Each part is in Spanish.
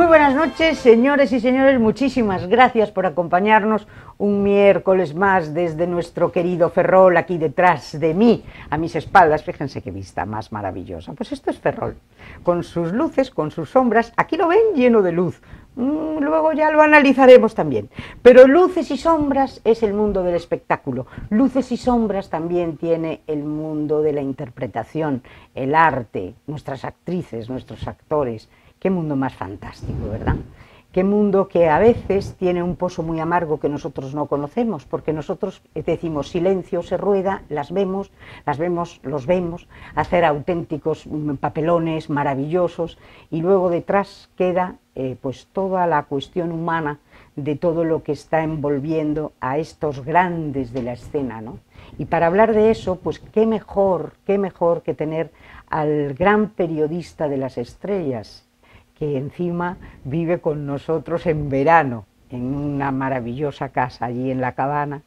Muy buenas noches, señores y señores. Muchísimas gracias por acompañarnos un miércoles más desde nuestro querido Ferrol, aquí detrás de mí, a mis espaldas. Fíjense qué vista más maravillosa. Pues esto es Ferrol, con sus luces, con sus sombras. Aquí lo ven lleno de luz. Mm, luego ya lo analizaremos también. Pero luces y sombras es el mundo del espectáculo. Luces y sombras también tiene el mundo de la interpretación, el arte, nuestras actrices, nuestros actores, Qué mundo más fantástico, ¿verdad? Qué mundo que a veces tiene un pozo muy amargo que nosotros no conocemos, porque nosotros decimos silencio, se rueda, las vemos, las vemos, los vemos, hacer auténticos mm, papelones maravillosos y luego detrás queda eh, pues toda la cuestión humana de todo lo que está envolviendo a estos grandes de la escena, ¿no? Y para hablar de eso, pues qué mejor, qué mejor que tener al gran periodista de las estrellas, que encima vive con nosotros en verano, en una maravillosa casa allí en la cabana,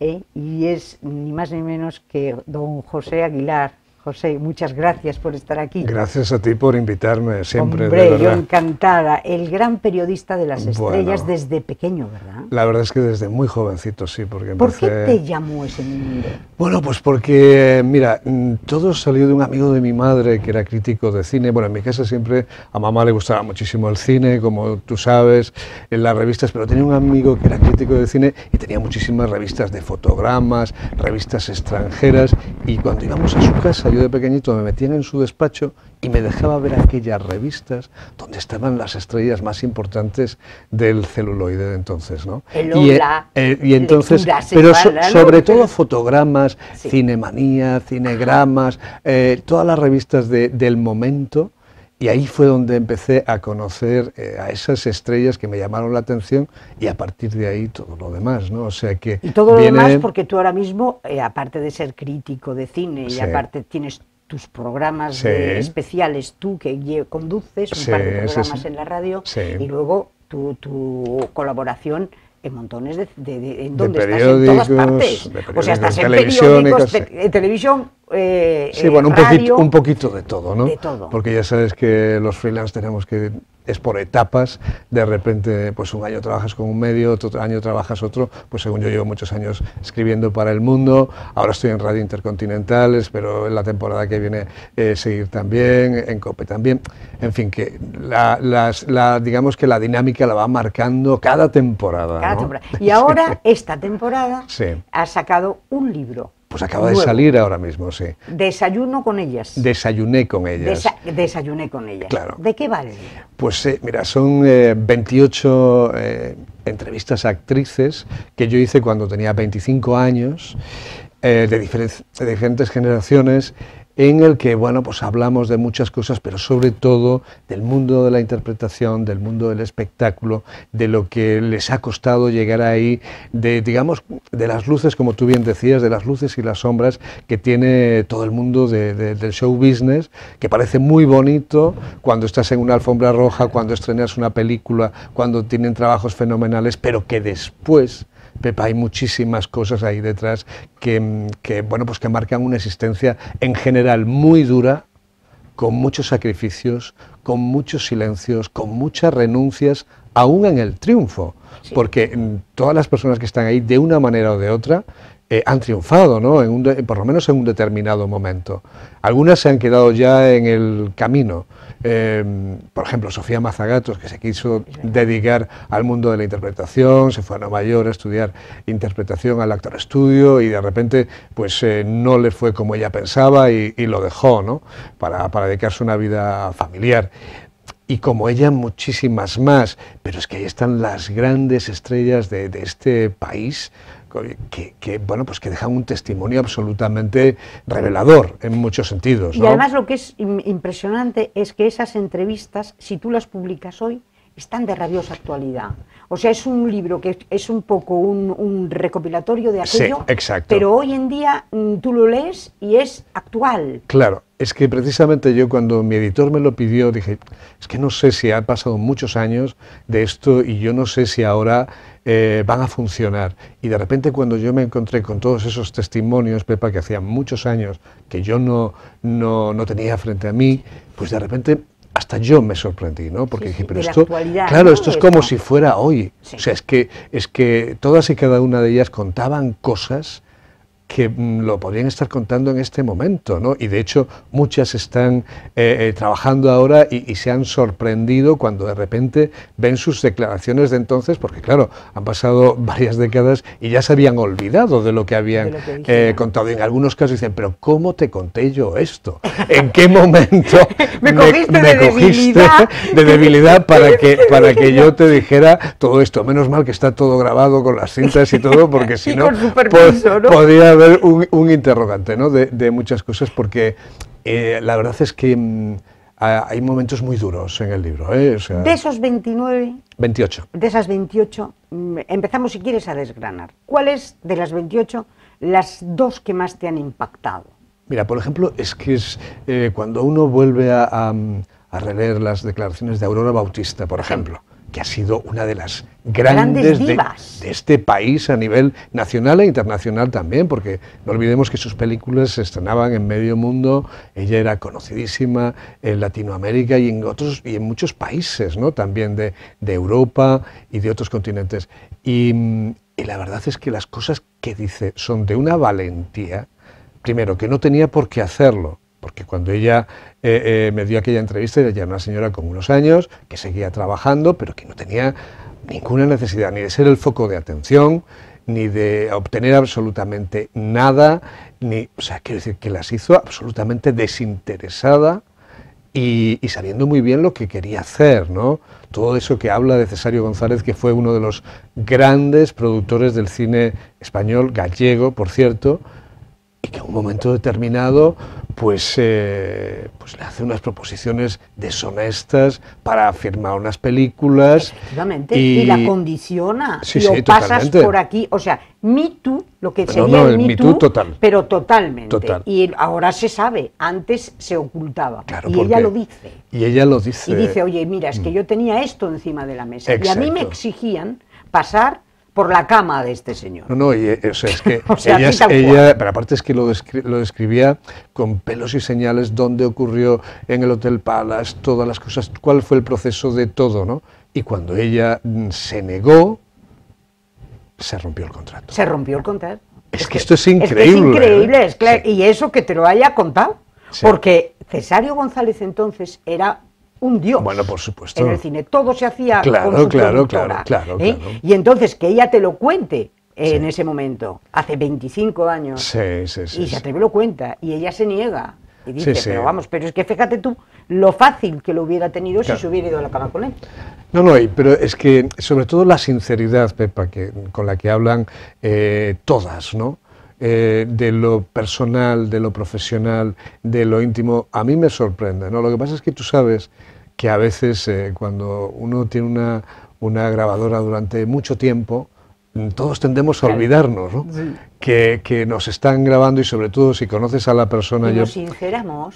¿eh? y es ni más ni menos que don José Aguilar, José, muchas gracias por estar aquí. Gracias a ti por invitarme siempre. Hombre, yo encantada. El gran periodista de las estrellas desde pequeño, ¿verdad? La verdad es que desde muy jovencito, sí. Porque ¿Por qué te llamó ese mundo? Bueno, pues porque, mira, mm, todo salió de un amigo de mi madre que era crítico de cine. Bueno, en mi casa siempre a mamá le gustaba muchísimo el cine, como tú sabes, en las revistas, pero tenía un amigo que era crítico de cine y tenía muchísimas revistas de fotogramas, revistas extranjeras, y cuando íbamos a su casa, de pequeñito me metían en su despacho y me dejaba ver aquellas revistas donde estaban las estrellas más importantes del celuloide de entonces, El y, eh, eh, entonces, pero sobre todo fotogramas, cinemanía, cinegramas, eh, todas las revistas del momento y ahí fue donde empecé a conocer eh, a esas estrellas que me llamaron la atención y a partir de ahí todo lo demás, ¿no? O sea que... Y todo lo demás porque tú ahora mismo, eh, aparte de ser crítico de cine y aparte tienes tus programas especiales, tú que conduces un par de programas en la radio y luego tu, tu colaboración en montones de, de, estás en todas partes. O sea, estás en, periódicos, en televisión, eh, sí, eh, bueno, un, poquito, un poquito de todo, ¿no? Porque ya sabes que los freelance tenemos que, es por etapas, de repente pues un año trabajas con un medio, otro año trabajas otro, pues según yo llevo muchos años escribiendo para El Mundo, ahora estoy en Radio Intercontinental, espero en la temporada que viene eh, seguir también, en COPE también, en fin, que la, digamos que la dinámica la va marcando cada temporada. Y ahora, esta temporada, ha sacado un libro pues acaba de salir ahora mismo, sí. Desayuno con ellas. Desayuné con ellas. desayuné con ellas. Claro. ¿De qué vale? Pues eh, mira, son 28 eh, eh, entrevistas a actrices que yo hice cuando tenía 25 años, de diferentes generaciones, en el que, bueno, pues hablamos de muchas cosas, pero sobre todo del mundo de la interpretación, del mundo del espectáculo, de lo que les ha costado llegar ahí, de, digamos, de las luces, como tú bien decías, de las luces y las sombras que tiene todo el mundo del show business, que parece muy bonito cuando estás en una alfombra roja, cuando estrenas una película, cuando tienen trabajos fenomenales, pero que después Pepa, hay muchísimas cosas ahí detrás que, bueno, pues que marcan una existencia en general muy dura, con muchos sacrificios, con muchos silencios, con muchas renuncias, aún en el triunfo. Porque mm, todas las personas que están ahí, de una manera o de otra, eh, han triunfado, ¿no? por lo menos en un determinado momento. Algunas se han quedado ya en el camino, Em, por ejemplo, Sofía Mazagatos, que se quiso dedicar al mundo de la interpretación, se fue a Nueva York a estudiar interpretación al actor estudio y de repente pues eh, no le fue como ella pensaba y, lo dejó, ¿no? Para, dedicarse a una vida familiar y como ella muchísimas más, pero es que ahí están las grandes estrellas de este país, que, bueno, pues que dejan un testimonio absolutamente revelador en muchos sentidos. Y además lo que es impresionante es que esas entrevistas, si tú las publicas hoy, están de rabiosa actualidad. O sea, es un libro que es un poco un, recopilatorio de aquello. Pero hoy en día mm, tú lo lees y es actual. Claro. Es que precisamente yo cuando mi editor me lo pidió dije, es que no sé si han pasado muchos años de esto y yo no sé si ahora eh, van a funcionar. Y de repente cuando yo me encontré con todos esos testimonios, Pepa, que hacía muchos años que yo no, no, tenía frente a mí, pues de repente hasta yo me sorprendí, ¿no? Porque dije, pero esto, claro, esto es como si fuera hoy. O sea, es que, es que todas y cada una de ellas contaban cosas que mm, lo podrían estar contando en este momento, ¿no? Y de hecho muchas están eh, eh, trabajando ahora y, se han sorprendido cuando de repente ven sus declaraciones de entonces, porque claro, han pasado varias décadas y ya se habían olvidado de lo que habían eh, contado. en algunos casos dicen, pero ¿cómo te conté yo esto? ¿En qué momento me cogiste, de, debilidad? para que, para que yo te dijera todo esto? Menos mal que está todo grabado con las cintas y todo, porque si no, pues ¿no? un, interrogante ¿no? de, muchas cosas porque eh, la verdad es que mm, hay momentos muy duros en el libro. ¿eh? de esos 29... 28. De esas 28, mm, empezamos si quieres a desgranar. ¿Cuáles de las 28 las dos que más te han impactado? Mira, por ejemplo, es que es eh, cuando uno vuelve a, a, mm, a, releer las declaraciones de Aurora Bautista, por ejemplo, que ha sido una de las grandes, divas de, este país a nivel nacional e internacional también, porque no olvidemos que sus películas se estrenaban en medio mundo, ella era conocidísima en Latinoamérica y en otros y en muchos países, ¿no? También de, Europa y de otros continentes. y la verdad es que las cosas que dice son de una valentía, primero, que no tenía por qué hacerlo, porque cuando ella eh, eh, me dio aquella entrevista era ya una señora con unos años, que seguía trabajando, pero que no tenía ninguna necesidad ni de ser el foco de atención, ni de obtener absolutamente nada, ni, o sea, quiero decir que las hizo absolutamente desinteresada y, y, sabiendo muy bien lo que quería hacer, ¿no? Todo eso que habla de Cesario González, que fue uno de los grandes productores del cine español, gallego, por cierto, y que a un momento determinado pues, eh, pues le hace unas proposiciones deshonestas para firmar unas películas. y, la condiciona, sí, y lo pasas por aquí, o sea, Me Too, lo que sería el Me, pero totalmente. Y ahora se sabe, antes se ocultaba, y ella lo dice. Y ella lo dice. Y dice, oye, mira, es que mm. yo tenía esto encima de la mesa, y a mí me exigían pasar por la cama de este señor. No, no, y, eh, o es que ella, pero aparte es que lo, describía con pelos y señales dónde ocurrió en el Hotel Palace, todas las cosas, cuál fue el proceso de todo, ¿no? Y cuando ella mm, se negó, se rompió el contrato. Se rompió el contrato. Es, que, esto es ¿eh? increíble. Es, increíble, es claro, y eso que te lo haya contado, porque Cesario González entonces era un dios bueno, por supuesto. en el cine. Todo se hacía claro, con su claro, claro, claro, ¿eh? Y entonces que ella te lo cuente en ese momento, hace 25 años, sí, sí, sí. y se atreve lo cuenta, y ella se niega. Y dice, pero vamos, pero es que fíjate tú lo fácil que lo hubiera tenido si se hubiera ido a la cama con él. No, no, pero es que sobre todo la sinceridad, Pepa, que, con la que hablan eh, todas, ¿no? Eh, de lo personal, de lo profesional, de lo íntimo, a mí me sorprende. ¿no? Lo que pasa es que tú sabes que a veces eh, cuando uno tiene una, grabadora durante mucho tiempo, todos tendemos a olvidarnos, ¿no? Que, nos están grabando y sobre todo si conoces a la persona... nos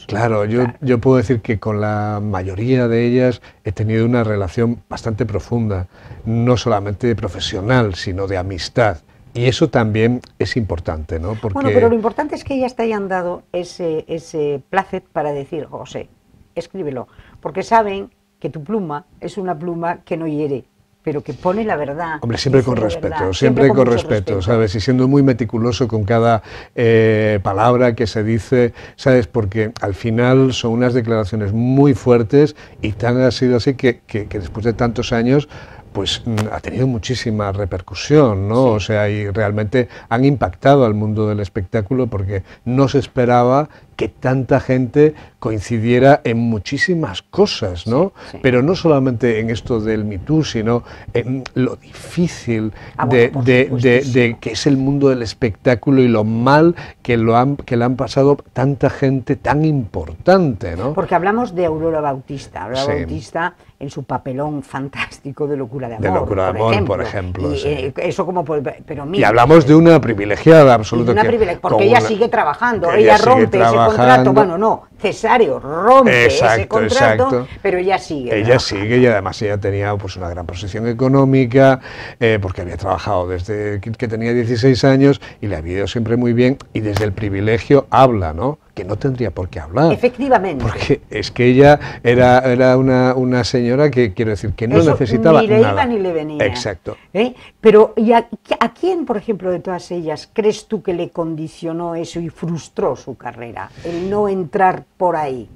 Claro, yo, claro. yo puedo decir que con la mayoría de ellas he tenido una relación bastante profunda, no solamente profesional, sino de amistad. Y eso también es importante, ¿no? Bueno, pero lo importante es que ellas te hayan dado ese, ese placer para decir, José, escríbelo, porque saben que tu pluma es una pluma que no hiere, pero que pone la verdad. Hombre, siempre con respeto, siempre, con, respeto, ¿sabes? Y siendo muy meticuloso con cada eh, palabra que se dice, ¿sabes? Porque al final son unas declaraciones muy fuertes y tan ha sido así que después de tantos años pues mm, ha tenido muchísima repercusión, ¿no? O sea, y realmente han impactado al mundo del espectáculo porque no se esperaba que tanta gente coincidiera en muchísimas cosas, ¿no? Pero no solamente en esto del Me sino en lo difícil ah, de, que es el mundo del espectáculo y lo mal que lo han que le han pasado tanta gente tan importante, ¿no? Porque hablamos de Aurora Bautista, Aurora Bautista en su papelón fantástico de Locura de Amor. De Locura de por Amor, ejemplo. por ejemplo. Y, eh, eso como, pero hablamos de una privilegiada absoluta. porque ella sigue trabajando, ella, rompe ese contrato. Bueno, no, Cesario rompe ese contrato, pero ella sigue. Ella sigue y además ella tenía pues, una gran posición económica, eh, porque había trabajado desde que tenía 16 años y le ha ido siempre muy bien y desde el privilegio habla, ¿no? no tendría por qué hablar. Efectivamente. Porque es que ella era, era una, señora que, quiero decir, que no necesitaba ni le iba ni le venía. Exacto. ¿Eh? Pero, ¿y a, a, quién, por ejemplo, de todas ellas crees tú que le condicionó eso y frustró su carrera? El no entrar por ahí.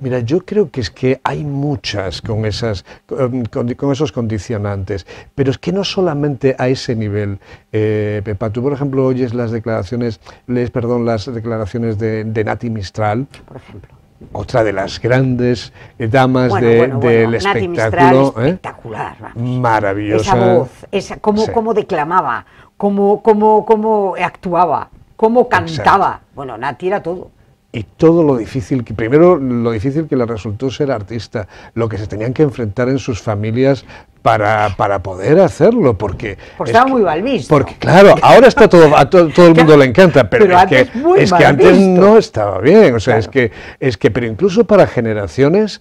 Mira, yo creo que es que hay muchas con, esas, con, esos condicionantes, pero es que no solamente a ese nivel. Eh, Pepa, tú, por ejemplo, oyes las declaraciones, lees, perdón, las declaraciones de, Nati Mistral. Por ejemplo otra de las grandes damas del espectáculo. Espectacular, Maravillosa. Esa voz, esa, cómo, declamaba, cómo, cómo, cómo actuaba, cómo cantaba. Bueno, Nati era todo y todo lo difícil que primero lo difícil que le resultó ser artista, lo que se tenían que enfrentar en sus familias para, poder hacerlo, porque pues estaba muy mal Porque claro, ahora está todo a todo el mundo le encanta, pero, es, que, es que antes no estaba bien, o sea, es que es que pero incluso para generaciones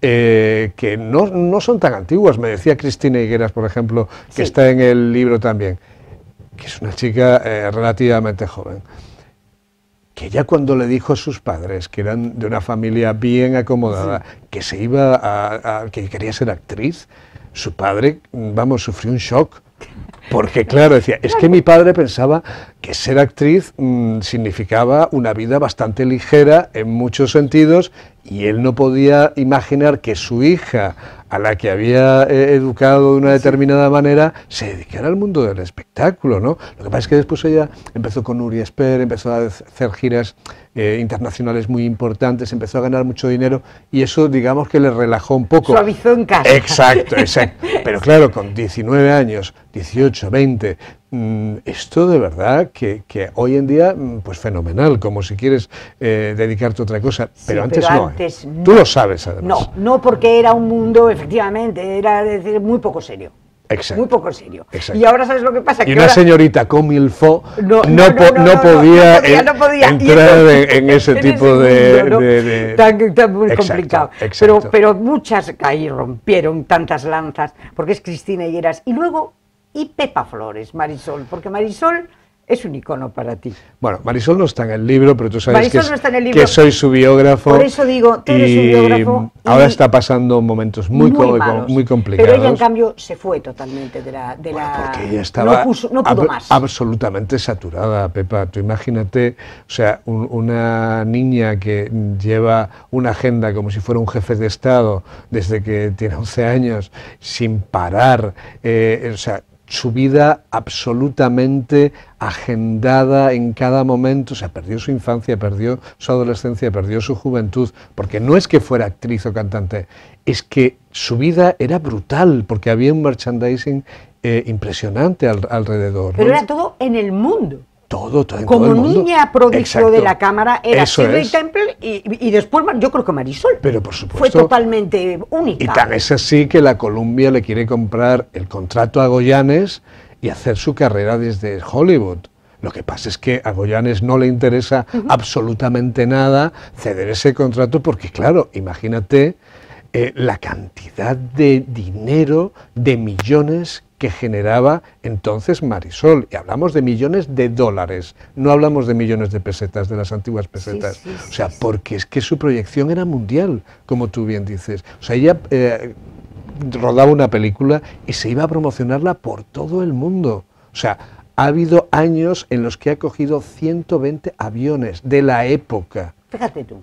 eh, que no, son tan antiguas, me decía Cristina Higueras, por ejemplo, que está en el libro también, que es una chica eh, relativamente joven que ya cuando le dijo a sus padres, que eran de una familia bien acomodada, que se iba a, que quería ser actriz, su padre, vamos, sufrió un shock. Porque claro, decía, es que mi padre pensaba que ser actriz mm, significaba una vida bastante ligera en muchos sentidos y él no podía imaginar que su hija, a la que había eh, educado de una determinada manera, se dedicara al mundo del espectáculo, ¿no? Lo que pasa es que después ella empezó con Uri Esper, empezó a hacer giras eh, internacionales muy importantes, empezó a ganar mucho dinero y eso, digamos que le relajó un poco. Suavizó en casa. Exacto, exacto. Pero claro, con 19 años, 18, 20, Mm, esto de verdad que, hoy en día, mm, pues fenomenal, como si quieres eh, dedicarte a otra cosa, pero, antes, no, ¿eh? Tú lo sabes además. No, no porque era un mundo, efectivamente, era muy poco serio. Muy poco serio. Y ahora sabes lo que pasa. Y una señorita con no, no, podía, eh, entrar en, ese tipo de, Tan, muy complicado. Pero, muchas ahí rompieron tantas lanzas, porque es Cristina Higueras. Y luego y Pepa Flores, Marisol, porque Marisol es un icono para ti. Bueno, Marisol no está en el libro, pero tú sabes que, soy su biógrafo. Por eso digo, tú eres y biógrafo. ahora está pasando momentos muy, muy, complicados. Pero ella, en cambio, se fue totalmente de la... porque ella estaba absolutamente saturada, Pepa. Tú imagínate, o sea, una niña que lleva una agenda como si fuera un jefe de Estado desde que tiene 11 años, sin parar, eh, o sea, su vida absolutamente agendada en cada momento, o sea, perdió su infancia, perdió su adolescencia, perdió su juventud, porque no es que fuera actriz o cantante, es que su vida era brutal, porque había un merchandising eh, impresionante alrededor. Pero era todo en el mundo. Como niña prodigio de la cámara era Temple y, después yo creo que Marisol. Pero por supuesto. Fue totalmente única. Y tan es así que la Columbia le quiere comprar el contrato a Goyanes y hacer su carrera desde Hollywood. Lo que pasa es que a Goyanes no le interesa absolutamente nada ceder ese contrato porque, claro, imagínate eh, la cantidad de dinero, de millones que generaba entonces Marisol. Y hablamos de millones de dólares, no hablamos de millones de pesetas, de las antiguas pesetas. o sea, porque es que su proyección era mundial, como tú bien dices. O sea, ella eh, rodaba una película y se iba a promocionarla por todo el mundo. O sea, ha habido años en los que ha cogido 120 aviones de la época. Fíjate tú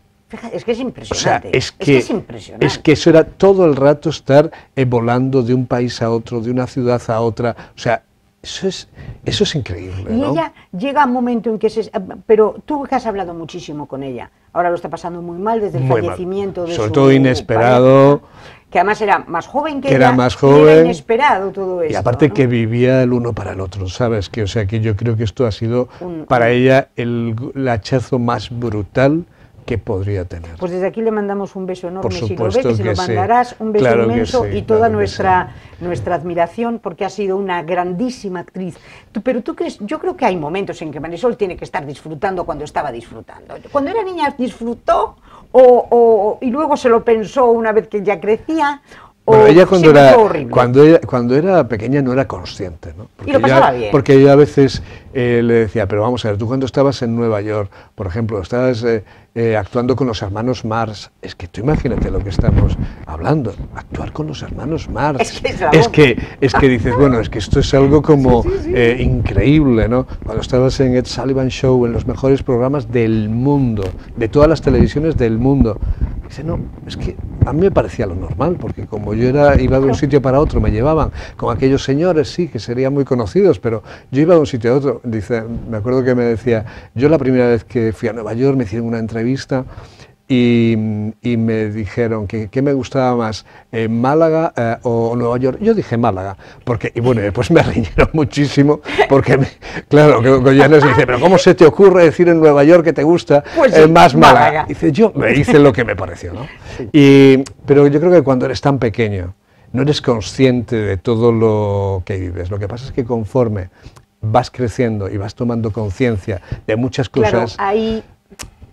es que es impresionante. es, que, es, impresionante. es que eso era todo el rato estar eh, volando de un país a otro, de una ciudad a otra. O sea, eso es, eso es increíble. Y ella llega a un momento en que se. Eh, pero tú que has hablado muchísimo con ella. Ahora lo está pasando muy mal desde el fallecimiento de Sobre todo inesperado. que además era más joven que, era más joven. era inesperado todo eso. Y aparte que vivía el uno para el otro, ¿sabes? Que, o sea, que yo creo que esto ha sido para ella el, el hachazo más brutal que podría tener. Pues desde aquí le mandamos un beso enorme, si lo ves, que se lo mandarás, un beso inmenso y toda nuestra, nuestra admiración porque ha sido una grandísima actriz. pero tú crees, yo creo que hay momentos en que Marisol tiene que estar disfrutando cuando estaba disfrutando. Cuando era niña disfrutó y luego se lo pensó una vez que ya crecía bueno, ella cuando era, cuando ella cuando era pequeña no era consciente, ¿no? Porque ella, a veces eh, le decía, pero vamos a ver, tú cuando estabas en Nueva York, por ejemplo, estabas eh, eh, actuando con los hermanos Mars, es que tú imagínate lo que estamos hablando, actuar con los hermanos Mars. Es que, es, que, dices, bueno, es que esto es algo como increíble, ¿no? Cuando estabas en Ed Sullivan Show, en los mejores programas del mundo, de todas las televisiones del mundo, Dice, no, es que a mí me parecía lo normal, porque como yo era, iba de un sitio para otro, me llevaban con aquellos señores, sí, que serían muy conocidos, pero yo iba de un sitio a otro. Dice, me acuerdo que me decía, yo la primera vez que fui a Nueva York me hicieron una entrevista y, me dijeron que, qué me gustaba más, eh, Málaga eh, o Nueva York. Yo dije Málaga, porque, y bueno, después me riñeron muchísimo, porque, claro, que dice, pero ¿cómo se te ocurre decir en Nueva York que te gusta pues eh, más Málaga? Dice, yo me hice lo que me pareció, ¿no? pero yo creo que cuando eres tan pequeño, no eres consciente de todo lo que vives. Lo que pasa es que conforme vas creciendo y vas tomando conciencia de muchas cosas. Claro, ahí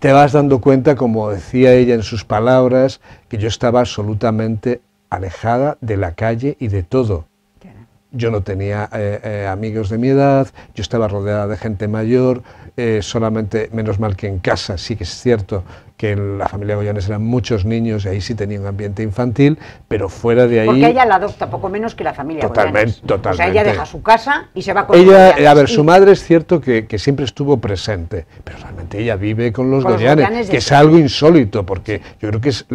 te vas dando cuenta, como decía ella en sus palabras, que yo estaba absolutamente alejada de la calle y de todo. Yo no tenía eh, eh, amigos de mi edad, yo estaba rodeada de gente mayor, eh, solamente, menos mal que en casa, sí que es cierto, que en la familia Goyanes eran muchos niños y ahí sí tenía un ambiente infantil, pero fuera de ahí... Porque ella la adopta poco menos que la familia Totalmente, Goyanes. totalmente. O sea, ella deja su casa y se va con ella, A ver, su madre es cierto que, siempre estuvo presente, pero realmente ella vive con los, Goyanes, que es algo insólito, porque yo creo que es...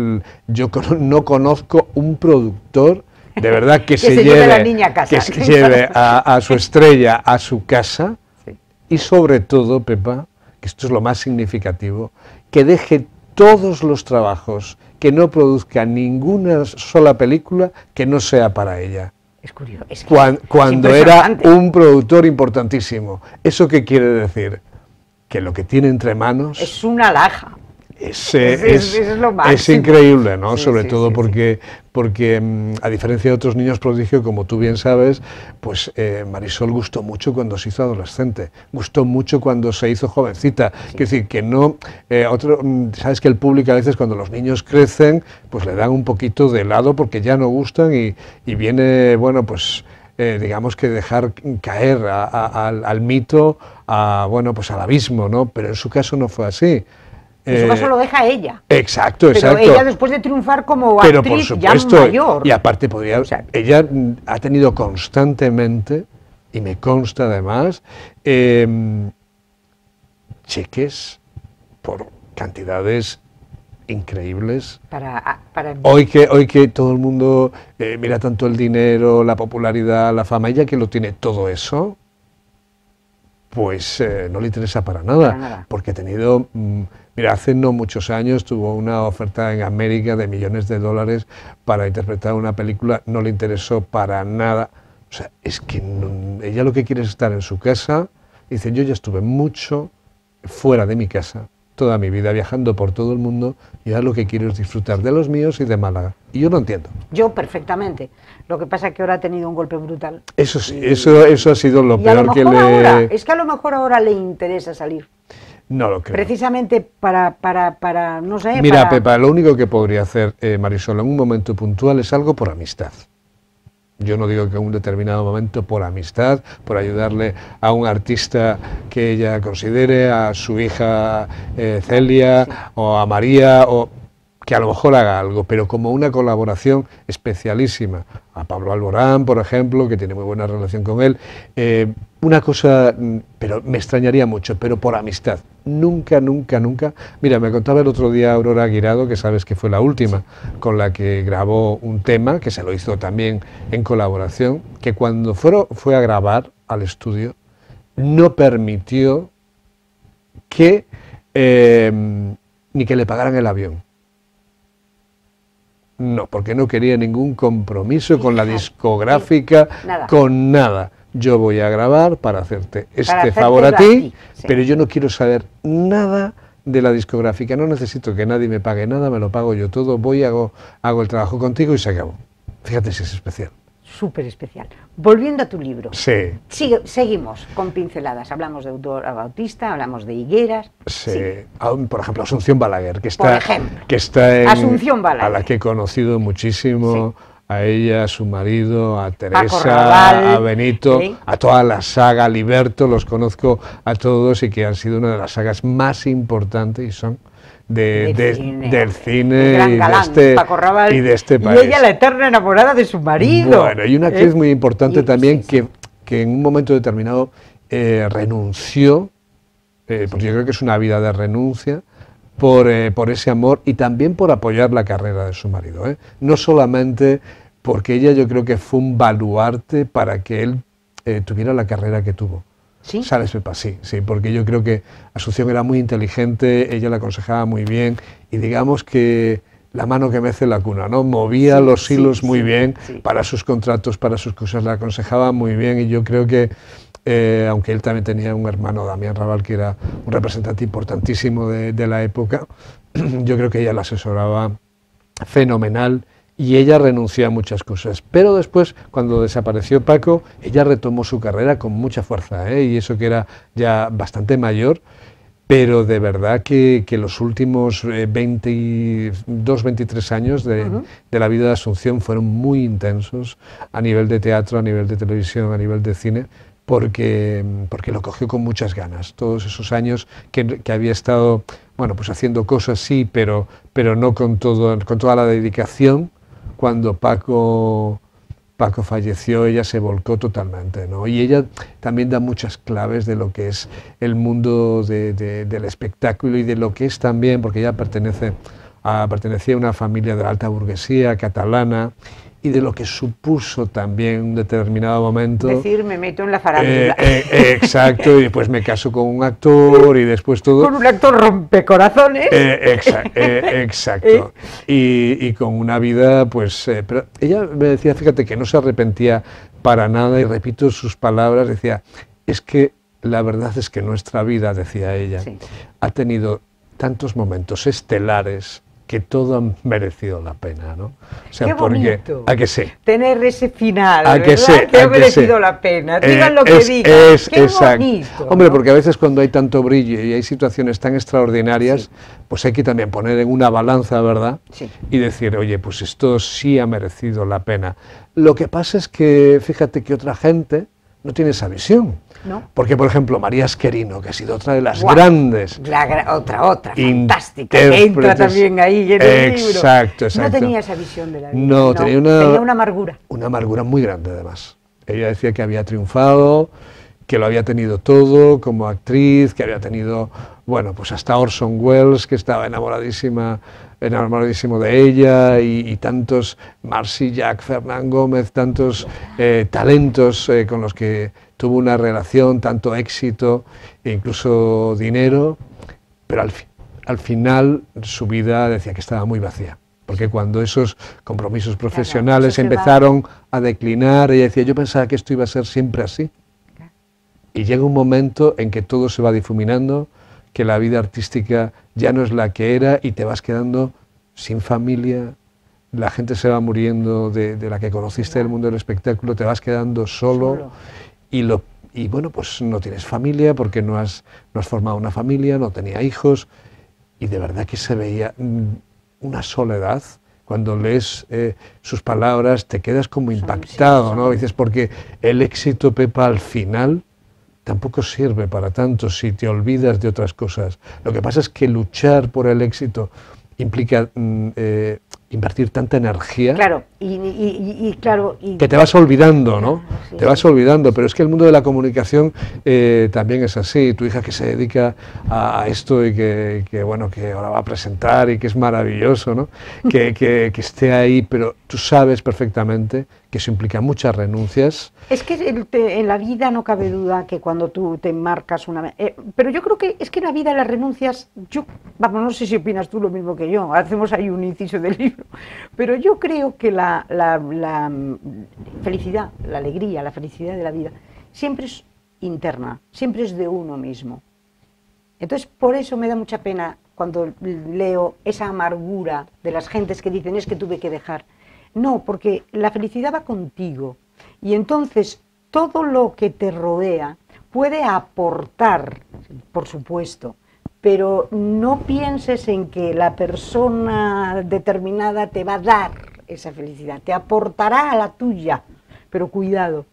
Yo no conozco un productor de verdad que, se, lleve, a Que se lleve a, su estrella a su casa y sobre todo, Pepa, que esto es lo más significativo, que deje todos los trabajos que no produzca ninguna sola película que no sea para ella. Es curioso. cuando, era un productor importantísimo. ¿Eso qué quiere decir? Que lo que tiene entre manos... Es una laja es, es, increíble, ¿no? Sobre todo porque, porque, mm, a diferencia de otros niños prodigio, como tú bien sabes, pues eh, Marisol gustó mucho cuando se hizo adolescente, gustó mucho cuando se hizo jovencita. decir, que no, eh, otro, mm, sabes que el público a veces cuando los niños crecen, pues le dan un poquito de lado porque ya no gustan y, viene, bueno, pues... Eh, digamos que dejar caer al, mito, a, bueno, pues al abismo, ¿no? Pero en su caso no fue así. Eso eh, caso lo deja ella. Exacto, exacto. Pero ella después de triunfar como actriz ya mayor. Y aparte podría, ella mm, ha tenido constantemente, y me consta además, em, cheques por cantidades increíbles. Para, ah, para hoy, que, hoy que todo el mundo eh, mira tanto el dinero, la popularidad, la fama, ella que lo tiene todo eso, pues eh, no le interesa para nada, porque ha tenido, mm, mira, hace no muchos años tuvo una oferta en América de millones de dólares para interpretar una película, no le interesó para nada. O sea, es que ella lo que quiere es estar en su casa, dice, yo ya estuve mucho fuera de mi casa, toda mi vida viajando por todo el mundo y ahora lo que quiero es disfrutar de los míos y de Málaga. Y yo no entiendo. Yo perfectamente. Lo que pasa es que ahora ha tenido un golpe brutal. Eso sí, eso, eso ha sido lo peor que le... es que a lo mejor ahora le interesa salir. No lo creo. Precisamente para, para, para no sé... Mira, Pepa, lo único que podría hacer eh, Marisol en un momento puntual es algo por amistad. Yo no digo que en un determinado momento, por amistad, por ayudarle a un artista que ella considere, a su hija eh, Celia o a María, o que a lo mejor haga algo, pero como una colaboración especialísima. A Pablo Alborán, por ejemplo, que tiene muy buena relación con él. Eh, una cosa, mm, pero me extrañaría mucho, pero por amistad. Nunca, nunca, nunca. Mira, me contaba el otro día Aurora Aguirado, que sabes que fue la última con la que grabó un tema, que se lo hizo también en colaboración, que cuando fue, a grabar al estudio, no permitió que eh, ni que le pagaran el avión. No, porque no quería ningún compromiso con la discográfica, con nada. Yo voy a grabar para hacerte este favor a ti, pero yo no quiero saber nada de la discográfica. No necesito que nadie me pague nada, me lo pago yo todo, voy, hago, hago el trabajo contigo y se acabó. Fíjate si es especial súper especial. Volviendo a tu libro. Sí. seguimos con pinceladas. Hablamos de autor Bautista, hablamos de Higueras. Sí. Por ejemplo, Asunción Balaguer, que está, que está en, Asunción Balaguer. a la que he conocido muchísimo. A ella, a su marido, a Teresa, a Benito, a toda la saga Liberto, los conozco a todos y que han sido una de las sagas más importantes y son del cine y, de este, y, de país. Y ella la eterna enamorada de su marido. Bueno, y una que es muy importante también que, en un momento determinado eh, renunció, eh, porque yo creo que es una vida de renuncia, eh, por, ese amor y también por apoyar la carrera de su marido. No solamente porque ella yo creo que fue un baluarte para que él tuviera la carrera que tuvo ¿Sí? Sales sí, sí, porque yo creo que Asunción era muy inteligente, ella le aconsejaba muy bien y digamos que la mano que mece la cuna, ¿no? Movía los hilos muy bien para sus contratos, para sus cosas, la aconsejaba muy bien y yo creo que, eh, aunque él también tenía un hermano, Damián Raval, que era un representante importantísimo de, de la época, yo creo que ella la asesoraba fenomenal y ella renunció a muchas cosas. Pero después, cuando desapareció Paco, ella retomó su carrera con mucha fuerza, ¿eh? y eso que era ya bastante mayor, pero de verdad que, los últimos 22, eh, 23 años de, la vida de Asunción fueron muy intensos a nivel de teatro, a nivel de televisión, a nivel de cine. Porque, porque lo cogió con muchas ganas. Todos esos años que, había estado, bueno, pues haciendo cosas sí, pero, pero no con, todo, con toda la dedicación cuando Paco, Paco falleció, ella se volcó totalmente, Y ella también da muchas claves de lo que es el mundo del espectáculo y de lo que es también, porque ella pertenece a, pertenecía a una familia de la alta burguesía catalana y de lo que supuso también un determinado momento. Decir, me meto en la farándula. Eh, eh, eh, exacto, y después me caso con un actor y después todo. Con un actor rompecorazones. corazones exacto. Y, con una vida, pues. pero ella me decía, fíjate, que no se arrepentía para nada, y repito sus palabras, decía, es que la verdad es que nuestra vida, decía ella, ha tenido tantos momentos estelares que todo ha merecido la pena, ¿no? O sea, Qué porque, a que sé. Tener ese final, a que, sé, ha merecido la pena. Eh, digan lo que es, digan. exacto. Hombre, porque a veces cuando hay tanto brillo y hay situaciones tan extraordinarias, pues hay que también poner en una balanza, ¿verdad? Y decir, oye, pues esto sí ha merecido la pena. Lo que pasa es que fíjate que otra gente no tiene esa visión. Porque, por ejemplo, María Esquerino, que ha sido otra de las grandes. La, otra, otra, fantástica, que entra también ahí en el libro. Exacto, exacto. No tenía esa visión de la vida. No, tenía, una, una amargura. Una amargura muy grande, además. Ella decía que había triunfado, que lo había tenido todo como actriz, que había tenido, bueno, pues hasta Orson Welles, que estaba enamoradísima, enamoradísimo de ella, y, tantos, Marcy, Jack, Fernán Gómez, tantos eh, talentos eh, con los que tuvo una relación, tanto éxito e incluso dinero, pero al, final su vida decía que estaba muy vacía porque cuando esos compromisos profesionales empezaron a declinar, ella decía, yo pensaba que esto iba a ser siempre así. Y llega un momento en que todo se va difuminando, que la vida artística ya no es la que era y te vas quedando sin familia, la gente se va muriendo de, la que conociste del mundo del espectáculo, te vas quedando solo y, lo, y bueno, pues no tienes familia porque no has, no has formado una familia, no tenía hijos, y de verdad que se veía mm, una soledad. Cuando lees eh, sus palabras te quedas como impactado, ¿no? Dices, porque el éxito, Pepa, al final tampoco sirve para tanto si te olvidas de otras cosas. Lo que pasa es que luchar por el éxito implica mm, eh, invertir tanta energía. Claro y, claro... Y, que te vas olvidando, ¿no? Te vas olvidando, pero es que el mundo de la comunicación eh, también es así. Tu hija que se dedica a esto y que, bueno, que ahora va a presentar y que es maravilloso, ¿no? Que, esté ahí, pero tú sabes perfectamente que eso implica muchas renuncias. Es que en la vida no cabe duda que cuando tú te marcas una... Eh, pero yo creo que es que en la vida las renuncias, yo, vamos, no sé si opinas tú lo mismo que yo, hacemos ahí un inciso del libro, pero yo creo que la la, mm, felicidad, la alegría, la felicidad de la vida, siempre es interna, siempre es de uno mismo. Entonces, por eso me da mucha pena cuando leo esa amargura de las gentes que dicen es que tuve que dejar. No, porque la felicidad va contigo. Y entonces todo lo que te rodea puede aportar, por supuesto, pero no pienses en que la persona determinada te va a dar esa felicidad, te aportará a la tuya, pero cuidado.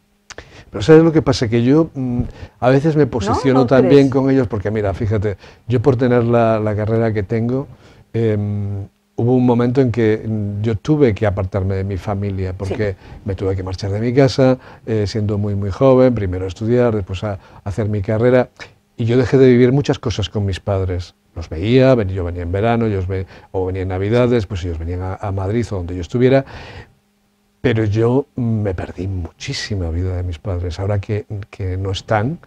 Pero ¿sabes lo que pasa? Que yo mm, a veces me posiciono también con ellos porque, mira, fíjate, yo por tener la, carrera que tengo, em, hubo un momento en que mm, yo tuve que apartarme de mi familia porque me tuve que marchar de mi casa, eh, siendo muy, muy joven, primero a estudiar, después a hacer mi carrera, y yo dejé de vivir muchas cosas con mis padres los veía, yo venía en verano, ellos o venía en Navidades, pues ellos venían a, Madrid o donde yo estuviera, pero yo me perdí muchísima vida de mis padres. Ahora que, no están,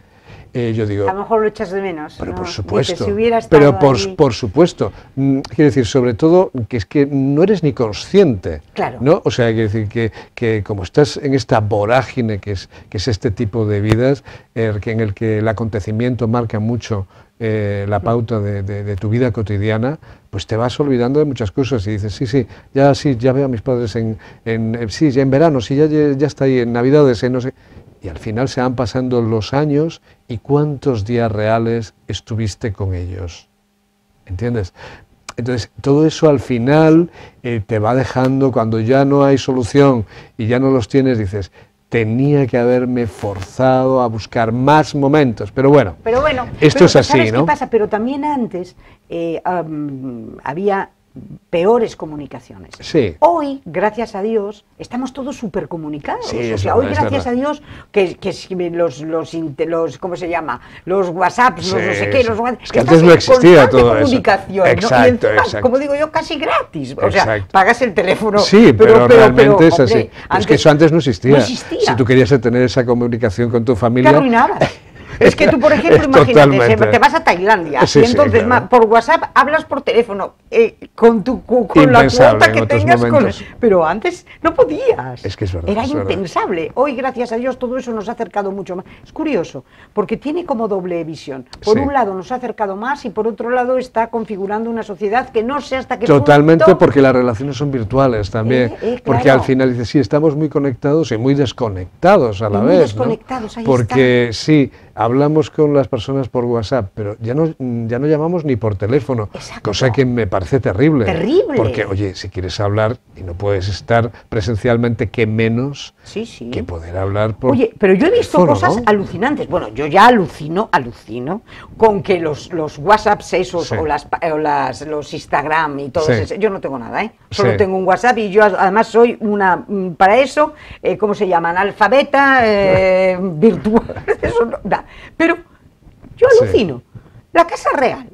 eh, yo digo... A lo mejor lo echas de menos. Pero por supuesto. pero por, supuesto. Quiero decir, sobre todo, que es que no eres ni consciente. Claro. ¿no? O sea, quiero decir que, como estás en esta vorágine que es, que es este tipo de vidas, er, en el que el acontecimiento marca mucho eh, la pauta de, tu vida cotidiana, pues te vas olvidando de muchas cosas y dices, sí, sí, ya sí, ya veo a mis padres en, en eh, sí, en verano, sí, ya, ya está ahí, en Navidades, eh, no sé. Y al final se van pasando los años y cuántos días reales estuviste con ellos. ¿Entiendes? Entonces, todo eso al final te va dejando, cuando ya no hay solución y ya no los tienes, dices, tenía que haberme forzado a buscar más momentos. Pero bueno, pero bueno esto es así, ¿no? pasa? Pero también antes eh, había peores comunicaciones. Sí. Hoy, gracias a Dios, estamos todos súper comunicados. o sea, hoy, gracias a Dios, que, que los, los, los, ¿cómo se llama? Los WhatsApps, los no sé qué, los WhatsApp, que antes no existía todo comunicación, ¿no? y como digo yo, casi gratis. O sea, pagas el teléfono. Sí, pero, pero, realmente es así. es que eso antes no existía. Si tú querías tener esa comunicación con tu familia... Te Es que tú, por ejemplo, imagínate, te vas a Tailandia y entonces por WhatsApp hablas por teléfono eh, con tu con la que tengas. pero antes no podías. Es que es Era impensable. Hoy, gracias a Dios, todo eso nos ha acercado mucho más. Es curioso, porque tiene como doble visión. Por un lado nos ha acercado más y por otro lado está configurando una sociedad que no sé hasta qué Totalmente, porque las relaciones son virtuales también. Eh, eh, porque al final dices, sí, estamos muy conectados y muy desconectados a la muy vez. Desconectados, ahí ahí Porque sí, hablamos con las personas por WhatsApp, pero ya no, ya no llamamos ni por teléfono, cosa que me parece terrible. Porque, oye, si quieres hablar y no puedes estar presencialmente, qué menos que poder hablar por. Oye, pero yo he visto cosas alucinantes. Bueno, yo ya alucino, alucino, con que los, los WhatsApps esos o, las, las, los Instagram y todo eso. Yo no tengo nada, ¿eh? Solo tengo un WhatsApp y yo además soy una, mm, para eso, eh, ¿cómo se llaman? Alfabeta eh, virtual. Eso pero yo alucino. La Casa Real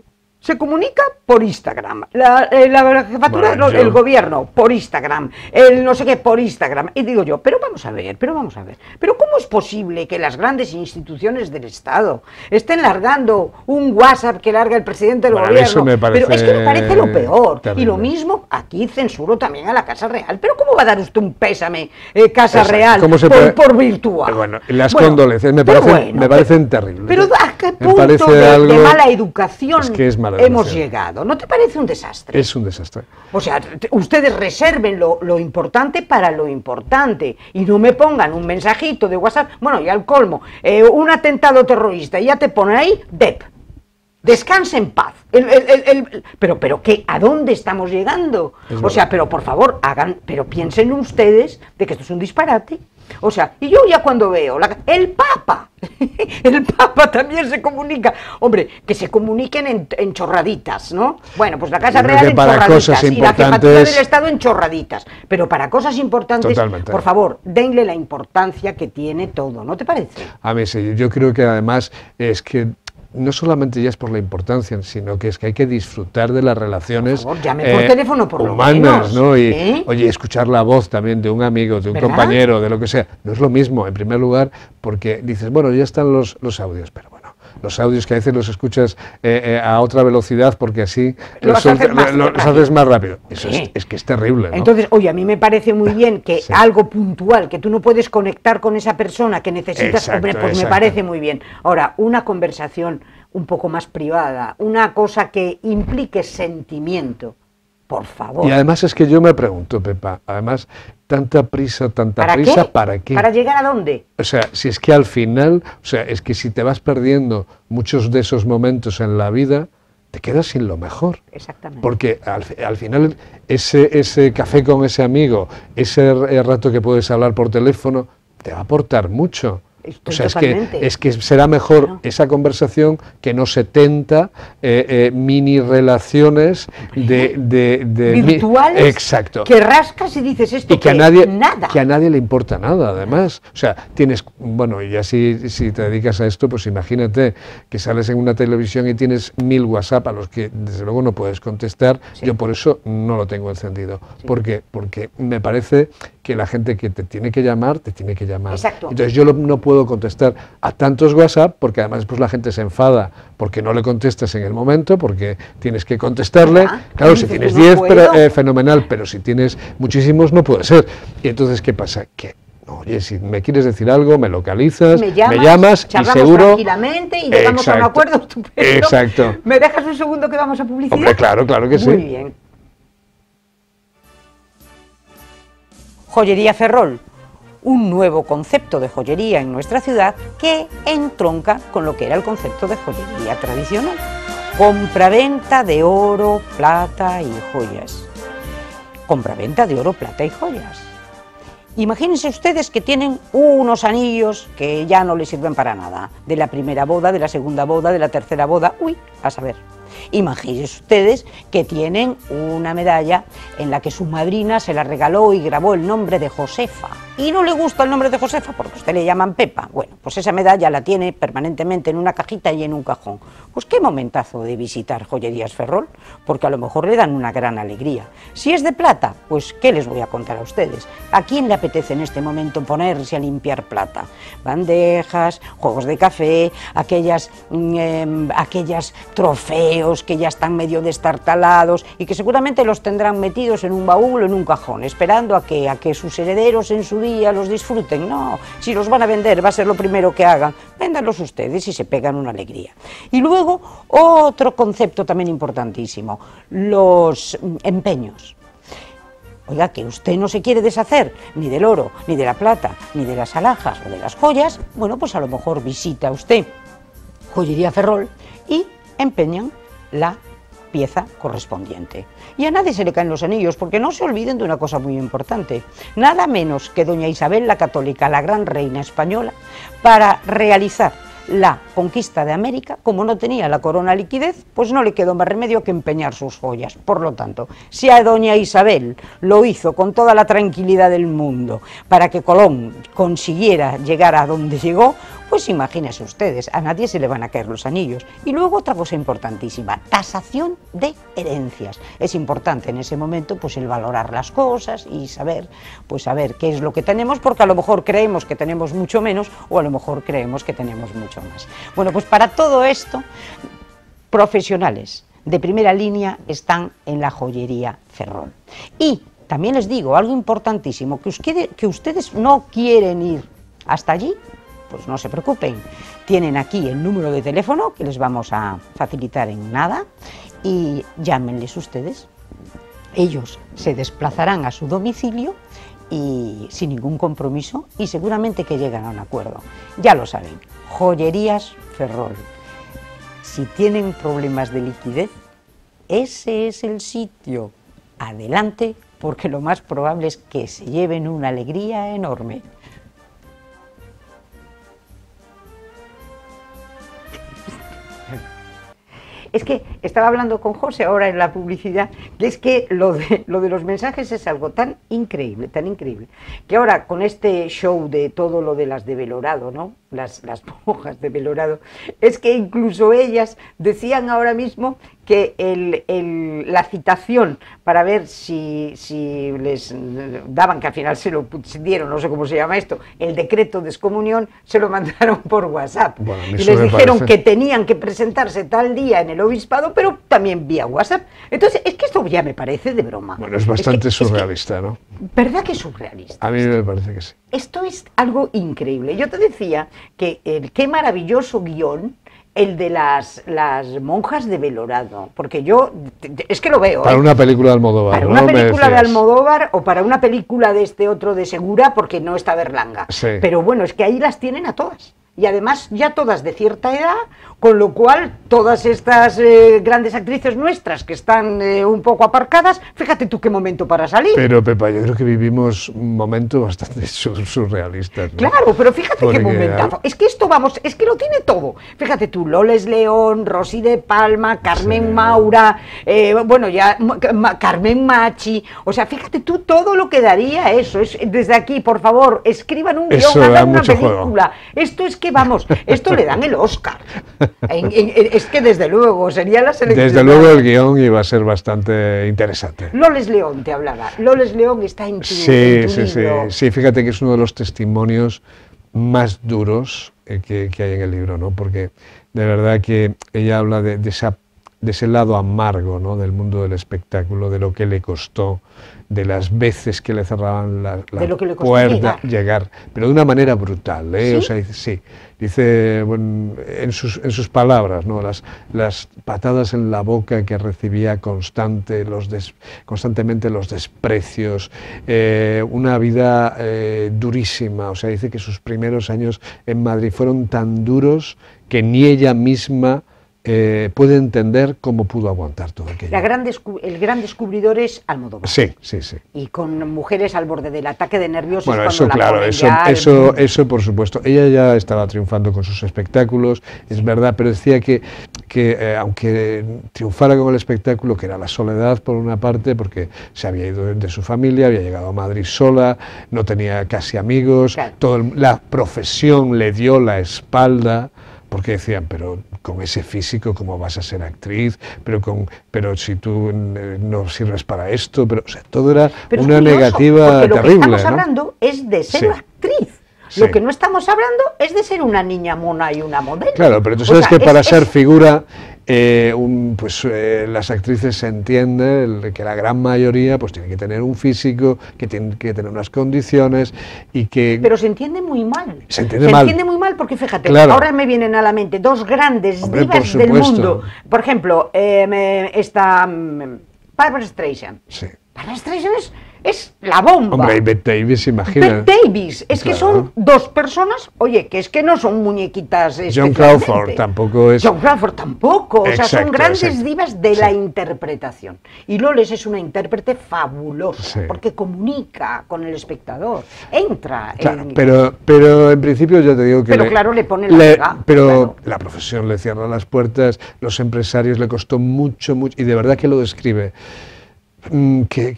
se comunica por Instagram, la, eh, jefatura del gobierno por Instagram, el no sé qué por Instagram. Y digo yo, pero vamos a ver, pero vamos a ver, pero ¿cómo es posible que las grandes instituciones del Estado estén largando un WhatsApp que larga el presidente del gobierno? Eso parece... Pero es que me parece lo peor. Y lo mismo, aquí censuro también a la Casa Real. Pero ¿cómo va a dar usted un pésame, eh, Casa Real, por, puede... virtual? Eh, bueno, las condolencias me parecen, terribles. Pero ¿a qué punto de, mala educación? Es que es mala hemos llegado. ¿No te parece un desastre? Es un desastre. O sea, ustedes reserven lo, importante para lo importante y no me pongan un mensajito de WhatsApp, bueno, y al colmo, eh, un atentado terrorista, y ya te ponen ahí DEP. Descanse en paz. pero, pero ¿qué? ¿A dónde estamos llegando? o sea, pero por favor, hagan, pero piensen ustedes de que esto es un disparate. O sea, y yo ya cuando veo, el Papa, el Papa también se comunica. Hombre, que se comuniquen en, chorraditas, ¿no? Bueno, pues la Casa Real en para cosas importantes, y la jefatura del Estado en chorraditas. Pero para cosas importantes, por favor, denle la importancia que tiene todo, ¿no te parece? A mí yo creo que además es que no solamente ya es por la importancia, sino que es que hay que disfrutar de las relaciones por por eh, teléfono, por lo menos, ¿no? Y, ¿eh? oye, escuchar la voz también de un amigo, de un compañero, de lo que sea, no es lo mismo, en primer lugar, porque dices, bueno, ya están los, los audios, pero bueno, los audios que a veces los escuchas eh, eh, a otra velocidad porque así los, haces, más rápido. Eso es, que es terrible. Entonces, oye, a mí me parece muy bien que algo puntual, que tú no puedes conectar con esa persona que necesitas, pues me parece muy bien. Ahora, una conversación un poco más privada, una cosa que implique sentimiento. Por favor. Y además es que yo me pregunto, Pepa, además, tanta prisa, tanta prisa, ¿para qué? ¿Para llegar a dónde? O sea, si es que al final, o sea, es que si te vas perdiendo muchos de esos momentos en la vida, te quedas sin lo mejor. Exactamente. Porque al, final ese, ese café con ese amigo, ese eh, rato que puedes hablar por teléfono, te va a aportar mucho o sea, es que, es que será mejor esa conversación que no 70 eh, eh, mini relaciones de, virtuales exacto. que rascas y dices esto y que, a nadie, Que a nadie le importa nada, además. O sea, tienes, bueno, y así si te dedicas a esto, pues imagínate que sales en una televisión y tienes mil WhatsApp a los que desde luego no puedes contestar. Yo por eso no lo tengo encendido. ¿Por qué? Porque me parece que la gente que te tiene que llamar, te tiene que llamar. Exacto. Entonces yo no puedo contestar a tantos WhatsApp porque además después la gente se enfada porque no le contestas en el momento, porque tienes que contestarle. claro, si tienes 10, eh, fenomenal, pero si tienes muchísimos no puede ser. Y entonces, ¿qué pasa? Que Oye, si me quieres decir algo, me localizas, me llamas, me llamas seguro. tranquilamente y llegamos a un acuerdo estupendo. Exacto. ¿Me dejas un segundo que vamos a publicidad? claro, claro que sí. Muy bien. Joyería Ferrol, un nuevo concepto de joyería en nuestra ciudad que entronca con lo que era el concepto de joyería tradicional. Compraventa de oro, plata y joyas. Compraventa de oro, plata y joyas. Imagínense ustedes que tienen unos anillos que ya no les sirven para nada, de la primera boda, de la segunda boda, de la tercera boda, uy, a saber. Imagínense ustedes que tienen una medalla en la que su madrina se la regaló y grabó el nombre de Josefa. Y no le gusta el nombre de Josefa porque usted le llaman Pepa. Bueno, pues esa medalla la tiene permanentemente en una cajita y en un cajón. Pues qué momentazo de visitar Joyerías Ferrol, porque a lo mejor le dan una gran alegría. Si es de plata, pues qué les voy a contar a ustedes. ¿A quién le apetece en este momento ponerse a limpiar plata? Bandejas, juegos de café, aquellas, mm, em, aquellas trofeos que ya están medio destartalados y que seguramente los tendrán metidos en un baúl o en un cajón, esperando a que, a que sus herederos en su día los disfruten. No, si los van a vender va a ser lo primero que hagan. Véndanlos ustedes y se pegan una alegría. Y luego otro concepto también importantísimo, los empeños. Oiga, que usted no se quiere deshacer ni del oro, ni de la plata, ni de las alhajas o de las joyas, bueno, pues a lo mejor visita usted Joyería Ferrol y empeñan la pieza correspondiente. Y a nadie se le caen los anillos, porque no se olviden de una cosa muy importante. Nada menos que doña Isabel la Católica, la gran reina española, para realizar la conquista de América, como no tenía la corona liquidez, pues no le quedó más remedio que empeñar sus joyas. Por lo tanto, si a doña Isabel lo hizo con toda la tranquilidad del mundo para que Colón consiguiera llegar a donde llegó, pues imagínense ustedes, a nadie se le van a caer los anillos. Y luego otra cosa importantísima, tasación de herencias. Es importante en ese momento pues el valorar las cosas y saber, pues saber qué es lo que tenemos, porque a lo mejor creemos que tenemos mucho menos o a lo mejor creemos que tenemos mucho más. Bueno, pues para todo esto, profesionales de primera línea están en la joyería Ferrón. Y también les digo algo importantísimo, que ustedes no quieren ir hasta allí pues no se preocupen. Tienen aquí el número de teléfono que les vamos a facilitar en nada y llámenles ustedes. Ellos se desplazarán a su domicilio y sin ningún compromiso y seguramente que llegan a un acuerdo. Ya lo saben, joyerías Ferrol. Si tienen problemas de liquidez, ese es el sitio. Adelante, porque lo más probable es que se lleven una alegría enorme. Es que estaba hablando con José ahora en la publicidad, que es que lo de, los mensajes es algo tan increíble, tan increíble, que ahora con este show de todo lo de las de Belorado, ¿no? Las, las monjas de Belorado, es que incluso ellas decían ahora mismo que el, la citación para ver si, les daban, que al final se lo dieron, no sé cómo se llama esto, el decreto de excomunión, se lo mandaron por WhatsApp. y les dijeron que tenían que presentarse tal día en el obispado, pero también vía WhatsApp. Entonces, es que esto ya me parece de broma. Bueno, es bastante surrealista, ¿no? ¿Verdad que es surrealista? A mí me parece que sí. Esto es algo increíble. Yo te decía que el qué maravilloso guión el de las, las monjas de Belorado, porque yo es que lo veo. Para ¿eh? una película de Almodóvar. Para una película de Almodóvar o para una película de este otro de Segura, porque no está Berlanga. Pero bueno, es que ahí las tienen a todas y además ya todas de cierta edad, con lo cual todas estas eh, grandes actrices nuestras que están eh, un poco aparcadas, fíjate tú qué momento para salir. Pero Pepa, yo creo que vivimos un momento bastante surrealista. Claro, pero fíjate qué momentazo. Ah, es que esto vamos, es que lo tiene todo. Fíjate tú, Loles León, Rosy de Palma, Carmen Maura, eh, bueno ya Carmen Machi, o sea, fíjate tú todo lo que daría eso. Es, desde aquí, por favor, escriban un guión, una película. Esto es que vamos, esto le dan el Oscar. es que desde luego sería la selección. Desde luego el guión iba a ser bastante interesante. Loles León te hablaba. Loles León está en Sí, sí, sí. Sí, fíjate que es uno de los testimonios más duros eh, que, hay en el libro, ¿no? Porque de verdad que ella habla de, esa, de ese lado amargo, ¿no? Del mundo del espectáculo, de lo que le costó, de las veces que le cerraban la, puerta llegar. pero de una manera brutal. ¿eh? ¿Sí? dice, en, sus, palabras, ¿no? las, las patadas en la boca que recibía constante, los constantemente los desprecios, eh, una vida eh, durísima. O sea, dice que sus primeros años en Madrid fueron tan duros que ni ella misma eh, puede entender cómo pudo aguantar todo aquello. La el gran descubridor es Almodóvar. Sí, sí, sí. Y con mujeres al borde del ataque de nervios. Bueno, eso claro, eso, eso, eso por supuesto. Ella ya estaba triunfando con sus espectáculos, es verdad, pero decía que, que eh, aunque triunfara con el espectáculo, que era la soledad por una parte, porque se había ido de su familia, había llegado a Madrid sola, no tenía casi amigos, todo la profesión le dio la espalda. Porque decían, pero con ese físico, ¿cómo vas a ser actriz? Pero, con, pero si tú eh, no sirves para esto, pero o sea, todo era una negativa terrible. Lo que estamos hablando es de ser actriz. Lo que no estamos hablando es de ser una niña mona y una modelo. Claro, pero tú sabes que para ser figura eh, un, pues eh, las actrices se entiende que la gran mayoría pues tiene que tener un físico, que tiene que tener unas condiciones y que... Pero se entiende muy mal. Se entiende, se entiende muy mal porque fíjate, ahora me vienen a la mente dos grandes divas del mundo. Por ejemplo, em, eh, esta mm, Barbara Streisand. Sí. Barbara Streisand es es la bomba. Hombre, y Davis, imagina. Davis, es que son dos personas, oye, que es que no son muñequitas. John Crawford tampoco es. John Crawford tampoco, o sea, son grandes divas de la interpretación. Y Loles es una intérprete fabulosa, porque comunica con el espectador, entra. pero, pero en principio yo te digo que. Pero claro, le pone la. pero la profesión le cierra las puertas, los empresarios le costó mucho, mucho, y de verdad que lo describe. Mm, que,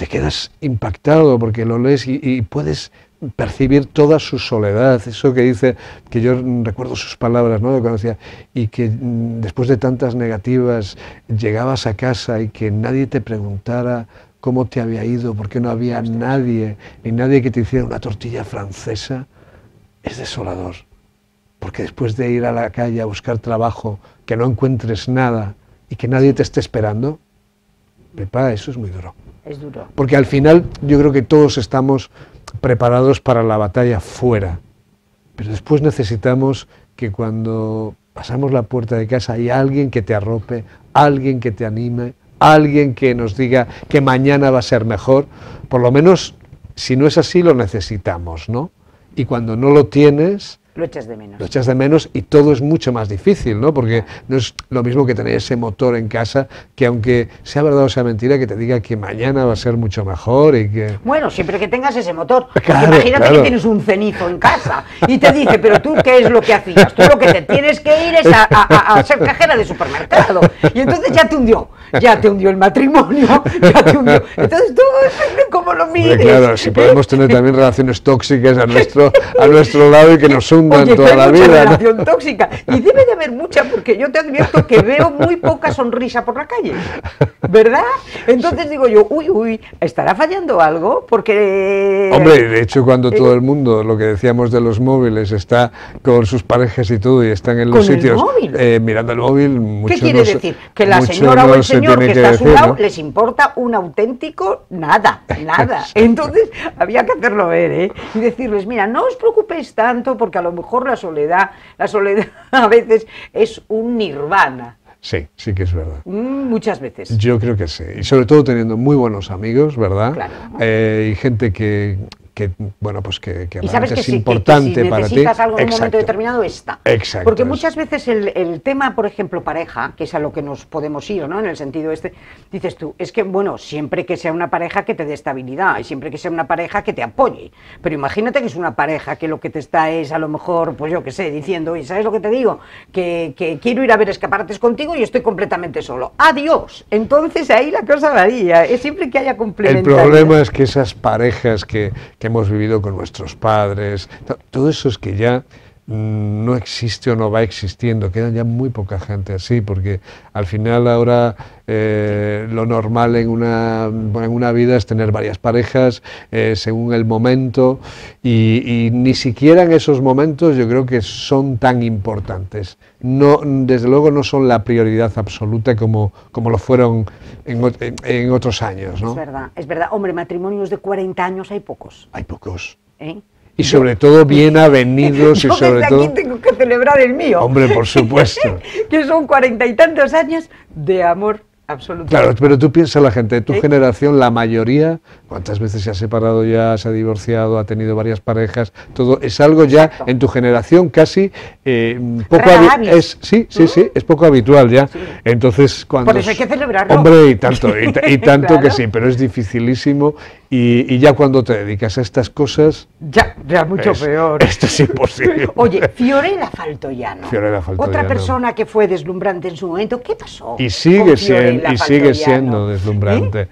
te quedas impactado porque lo lees y, puedes percibir toda su soledad, eso que dice, que yo recuerdo sus palabras, ¿no? Cuando decía, y que mm, después de tantas negativas llegabas a casa y que nadie te preguntara cómo te había ido, porque no había nadie, ni nadie que te hiciera una tortilla francesa, es desolador. Porque después de ir a la calle a buscar trabajo, que no encuentres nada y que nadie te esté esperando, prepara, eso es muy duro. Porque al final yo creo que todos estamos preparados para la batalla fuera. Pero después necesitamos que cuando pasamos la puerta de casa hay alguien que te arrope, alguien que te anime, alguien que nos diga que mañana va a ser mejor. Por lo menos, si no es así, lo necesitamos, ¿no? Y cuando no lo tienes, lo echas de menos. Lo echas de menos y todo es mucho más difícil, ¿no? Porque no es lo mismo que tener ese motor en casa que aunque sea verdad o sea mentira, que te diga que mañana va a ser mucho mejor y que... Bueno, siempre que tengas ese motor. imagínate que tienes un cenizo en casa y te dice, pero tú qué es lo que hacías, tú lo que tienes que ir es a, a, a ser cajera de supermercado. Y entonces ya te hundió, ya te hundió el matrimonio, ya te hundió. Entonces tú, ¿cómo lo mides? claro, si podemos tener también relaciones tóxicas a nuestro, a nuestro lado y que nos toda la vida. relación tóxica. Y debe de haber mucha, porque yo te advierto que veo muy poca sonrisa por la calle. ¿Verdad? Entonces digo yo, uy, uy, estará fallando algo, porque. Hombre, de hecho, cuando eh, todo el mundo, lo que decíamos de los móviles, está con sus parejas y todo, y están en los sitios. El móvil? Eh, mirando el móvil, ¿Qué quiere decir? Que la señora o el señor que, está a su lado les importa un auténtico nada, nada. Entonces había que hacerlo ver, ¿eh? Y decirles, mira, no os preocupéis tanto, porque a lo a lo mejor la soledad, la soledad a veces es un nirvana. Sí, sí que es verdad. Mm, muchas veces. Yo creo que sí. Y sobre todo teniendo muy buenos amigos, ¿verdad? Claro. Eh, y gente que, que bueno pues que, es importante si para Necesitas algo en un momento determinado está. Exacto. Porque muchas veces el, tema, por ejemplo, pareja, que es a lo que nos podemos ir, ¿no? En el sentido este, dices tú, es que bueno, siempre que sea una pareja que te dé estabilidad y siempre que sea una pareja que te apoye. Pero imagínate que es una pareja que lo que te está es a lo mejor, pues yo qué sé, diciendo, y sabes lo que te digo, que, quiero ir a ver escaparates contigo y estoy completamente solo. Adiós. Entonces ahí la cosa varía. Es siempre que haya complementariedad. El problema es que esas parejas que hemos vivido con nuestros padres, todo eso es que ya no existe o no va existiendo, quedan ya muy poca gente así, porque al final ahora eh, lo normal en una, en una, vida es tener varias parejas eh, según el momento y, ni siquiera en esos momentos yo creo que son tan importantes. No, desde luego no son la prioridad absoluta como, como lo fueron en, otros años. ¿no? Es verdad, es verdad. Hombre, matrimonios de 40 años hay pocos. Hay pocos. ¿Eh? Y sobre todo bien avenidos y sobre todo... aquí tengo que celebrar el mío. Hombre, por supuesto. que son cuarenta y tantos años de amor Absolutamente. Claro, pero tú piensas la gente de tu eh. generación, la mayoría, cuántas veces se ha separado ya, se ha divorciado, ha tenido varias parejas, todo es algo ya en tu generación casi eh, poco es sí, sí, sí, mm. es poco habitual ya. Entonces cuando Por eso hay que celebrarlo. Hombre, y tanto y, tanto que sí, pero es dificilísimo y, ya cuando te dedicas a estas cosas ya ya mucho peor. Esto es imposible. Oye, Fiorella Fiorella Faltoyano. Otra persona que fue deslumbrante en su momento, ¿qué pasó? Y sigue siendo y, sigue siendo deslumbrante.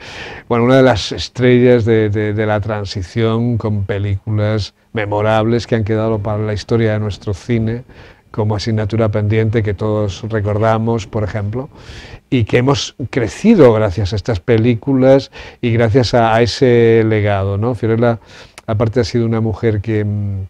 Bueno, una de las estrellas de, la transición con películas memorables que han quedado para la historia de nuestro cine como asignatura pendiente que todos recordamos, por ejemplo, y que hemos crecido gracias a estas películas y gracias a, a ese legado. ¿no? Fiorella, aparte, ha sido una mujer que mm,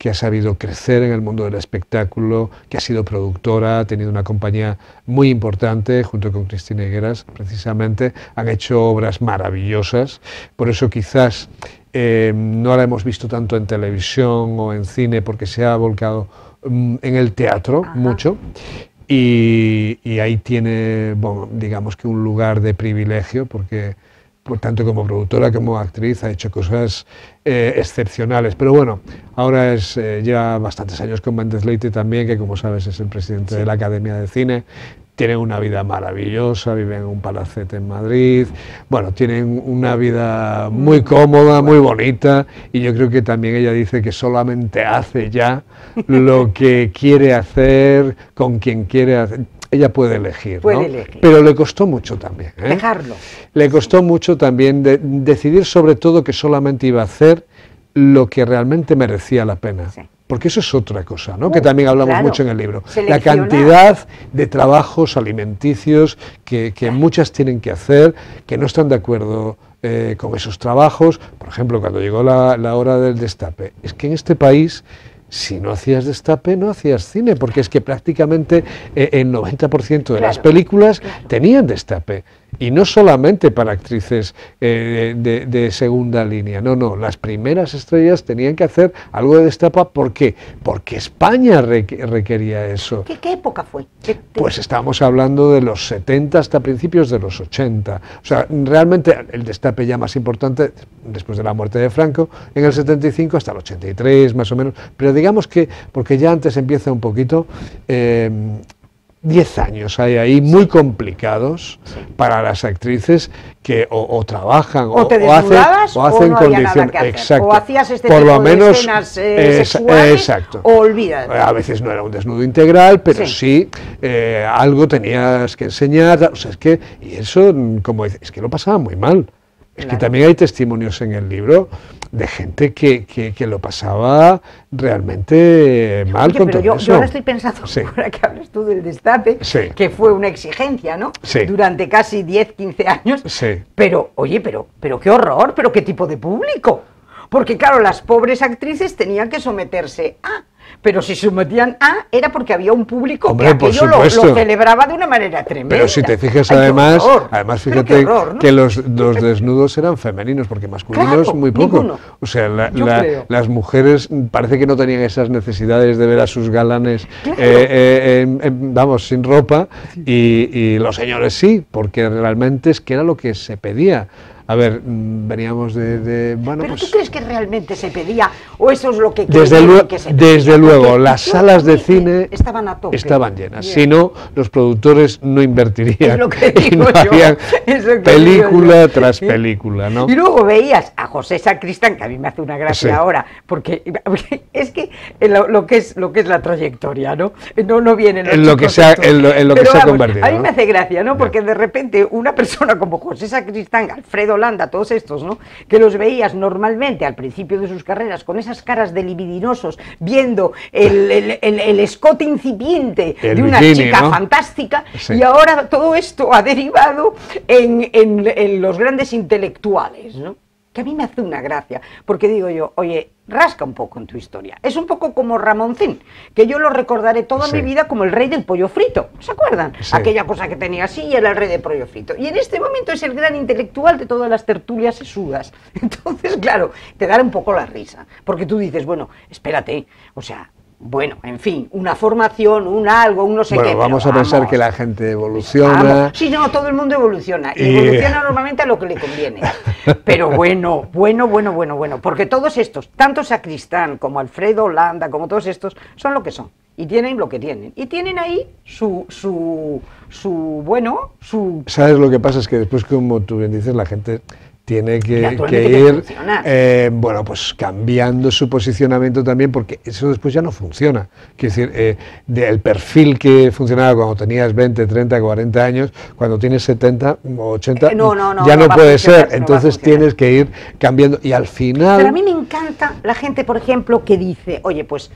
que ha sabido crecer en el mundo del espectáculo, que ha sido productora, ha tenido una compañía muy importante junto con Cristina Higueras, precisamente, han hecho obras maravillosas, por eso quizás eh, no la hemos visto tanto en televisión o en cine porque se ha volcado mm, en el teatro mucho. Y, ahí tiene, digamos que un lugar de privilegio porque tanto como productora como actriz ha hecho cosas eh, excepcionales. Pero bueno, ahora es, eh, lleva bastantes años con Mendes Leite también, que como sabes es el presidente de la Academia de Cine. Tiene una vida maravillosa, vive en un palacete en Madrid. Bueno, tienen una vida muy cómoda, muy bonita. Y yo creo que también ella dice que solamente hace ya lo que quiere hacer, con quien quiere hacer ella puede elegir. Pero le costó mucho también. ¿eh? Dejarlo. Le costó mucho también decidir sobre todo que solamente iba a hacer lo que realmente merecía la pena. Porque eso es otra cosa, ¿no? que también hablamos mucho en el libro. La cantidad de trabajos alimenticios que, muchas tienen que hacer, que no están de acuerdo eh, con esos trabajos. Por ejemplo, cuando llegó la hora del destape. Es que en este país si no hacías destape, no hacías cine, porque es que prácticamente eh, el 90% de las películas tenían destape y no solamente para actrices eh, de, segunda línea, no, no, las primeras estrellas tenían que hacer algo de destapa, ¿por qué? Porque España requería eso. ¿Qué, época fue? pues estábamos hablando de los 70 hasta principios de los 80, o sea, realmente el destape ya más importante, después de la muerte de Franco, en el 75 hasta el 83 más o menos, pero digamos que, porque ya antes empieza un poquito... Eh, 10 años hay ahí muy complicados para las actrices que o, trabajan o, te o hacen, o hacen condiciones. Exacto. O hacías este Por tipo lo menos, de escenas eh, exacto. o olvídate. A veces no era un desnudo integral, pero sí, eh, algo tenías que enseñar. O sea, es que, y eso, mm, como es que lo pasaba muy mal. Es Que también hay testimonios en el libro de gente que, lo pasaba realmente mal con todo yo, eso. ahora estoy pensando, ahora que hablas tú del destape, que fue una exigencia, ¿no? Durante casi 10, 15 años. Sí. Pero, oye, pero, pero qué horror, pero qué tipo de público. Porque claro, las pobres actrices tenían que someterse a pero si se sometían a, era porque había un público que lo, lo, celebraba de una manera tremenda. Pero si te fijas, además, además fíjate que los, desnudos eran femeninos, porque masculinos muy poco. O sea, las mujeres parece que no tenían esas necesidades de ver a sus galanes, eh, eh, vamos, sin ropa, y, y los señores sí, porque realmente es que era lo que se pedía. A ver, mm, veníamos de... de ¿Pero tú pues crees que realmente se pedía? ¿O eso es lo que desde que se pedía? Desde luego, las salas de cine estaban, a tope. estaban llenas. Si no, los productores no invertirían. Es lo que digo yo. película tras película, ¿no? Y luego veías a José Sacristán, que a mí me hace una gracia ahora, porque es que lo, que es, lo que es la trayectoria, ¿no? No, no vienen en lo que se en lo, que se ha convertido. A mí me hace gracia, ¿no? Porque de repente una persona como José Sacristán, Alfredo todos estos, ¿no? Que los veías normalmente al principio de sus carreras con esas caras de libidinosos, viendo el, el, el, escote incipiente de una chica fantástica, y ahora todo esto ha derivado en, en, en los grandes intelectuales, ¿no? que a mí me hace una gracia, porque digo yo, oye, rasca un poco en tu historia. Es un poco como Ramoncín, que yo lo recordaré toda mi vida como el rey del pollo frito. ¿Se acuerdan? Aquella cosa que tenía así y era el rey del pollo frito. Y en este momento es el gran intelectual de todas las tertulias sesudas. Entonces, claro, te dará un poco la risa, porque tú dices, bueno, espérate, o sea, bueno, en fin, una formación, un algo, un no sé bueno, qué. Vamos a pensar que la gente evoluciona. Sí, no, todo el mundo evoluciona. Y... Evoluciona normalmente a lo que le conviene. Pero bueno, bueno, bueno, bueno, bueno. Porque todos estos, tanto Sacristán como Alfredo Holanda, como todos estos, son lo que son. Y tienen lo que tienen. Y tienen ahí su, su, su, bueno, su... ¿Sabes lo que pasa? Es que después, como tú bien dices, la gente tiene que, ir, eh, bueno, pues cambiando su posicionamiento también, porque eso después ya no funciona. Quiero decir, eh, del perfil que funcionaba cuando tenías 20, 30, 40 años, cuando tienes 70 o 80, eh, ya no, puede ser. Entonces tienes que ir cambiando. Y al final... Pero a mí me encanta la gente, por ejemplo, que dice, oye, pues,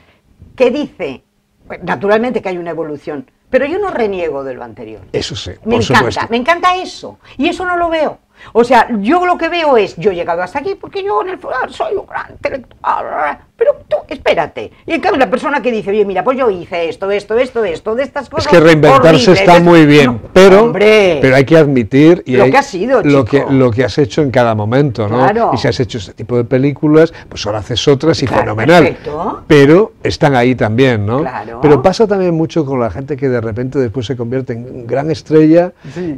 que dice? Pues, naturalmente que hay una evolución, pero yo no reniego de lo anterior. Eso sí, me encanta, Me encanta eso, y eso no lo veo. O sea, yo lo que veo es, yo he llegado hasta aquí porque yo en el soy un gran intelectual, pero tú, espérate. Y en cambio, la persona que dice, mira, pues yo hice esto, esto, esto, esto, de estas cosas. Es que reinventarse está muy bien, pero, pero hay que admitir lo que has sido, lo, Que, lo que has hecho en cada momento, ¿no? Y si has hecho este tipo de películas, pues ahora haces otras y fenomenal. Pero están ahí también, ¿no? Pero pasa también mucho con la gente que de repente después se convierte en gran estrella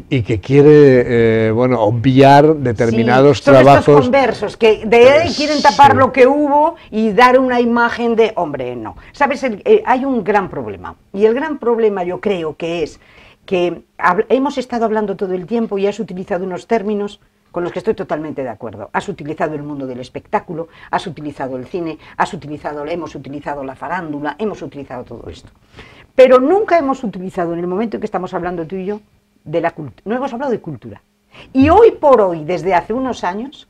y que quiere, eh, bueno, obviar determinados trabajos. conversos que de quieren tapar lo que hubo y dar una imagen de, hombre, no. Sabes, eh, hay un gran problema. Y el gran problema yo creo que es que hemos estado hablando todo el tiempo y has utilizado unos términos con los que estoy totalmente de acuerdo. Has utilizado el mundo del espectáculo, has utilizado el cine, has utilizado, hemos utilizado la farándula, hemos utilizado todo esto. Pero nunca hemos utilizado en el momento en que estamos hablando tú y yo de la cultura. No hemos hablado de cultura. Y hoy por hoy, desde hace unos años,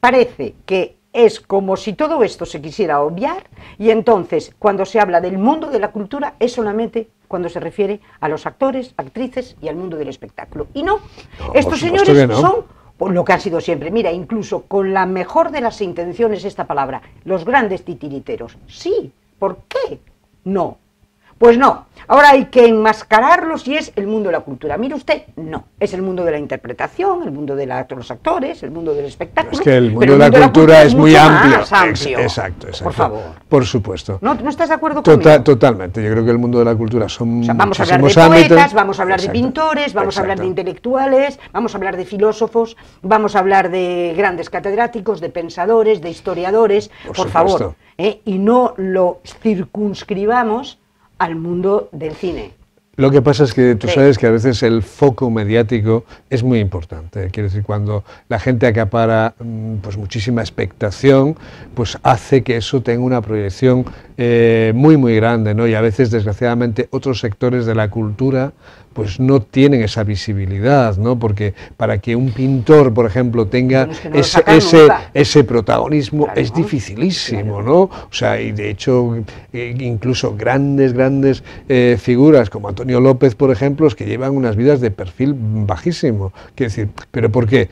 parece que es como si todo esto se quisiera obviar y entonces cuando se habla del mundo de la cultura es solamente cuando se refiere a los actores, actrices y al mundo del espectáculo. Y no, estos señores son por lo que han sido siempre. Mira, incluso con la mejor de las intenciones esta palabra, los grandes titiriteros. Sí, ¿por qué? No, pues no, ahora hay que enmascararlo si es el mundo de la cultura. Mire usted, no, es el mundo de la interpretación, el mundo de, los actores, el mundo del espectáculo. es que el mundo, de, la cultura, es, muy amplio. Exacto, exacto. Por favor. Por supuesto. ¿No, estás de acuerdo conmigo? Totalmente, yo creo que el mundo de la cultura son Vamos a hablar de poetas, vamos a hablar de pintores, vamos a hablar de intelectuales, vamos a hablar de filósofos, vamos a hablar de grandes catedráticos, de pensadores, de historiadores, por, favor. ¿eh? Y no lo circunscribamos al mundo del cine. Lo que pasa es que tú sabes que a veces el foco mediático es muy importante. Quiero decir, cuando la gente acapara mm, pues, muchísima expectación, pues hace que eso tenga una proyección eh, muy, muy grande. ¿no? Y a veces, desgraciadamente, otros sectores de la cultura pues no tienen esa visibilidad, ¿no? Porque para que un pintor, por ejemplo, tenga ese, protagonismo es dificilísimo, ¿no? O sea, y de hecho, eh, incluso grandes, grandes eh, figuras como Antonio López, por ejemplo, es que llevan unas vidas de perfil bajísimo. Quiero decir, ¿pero por qué?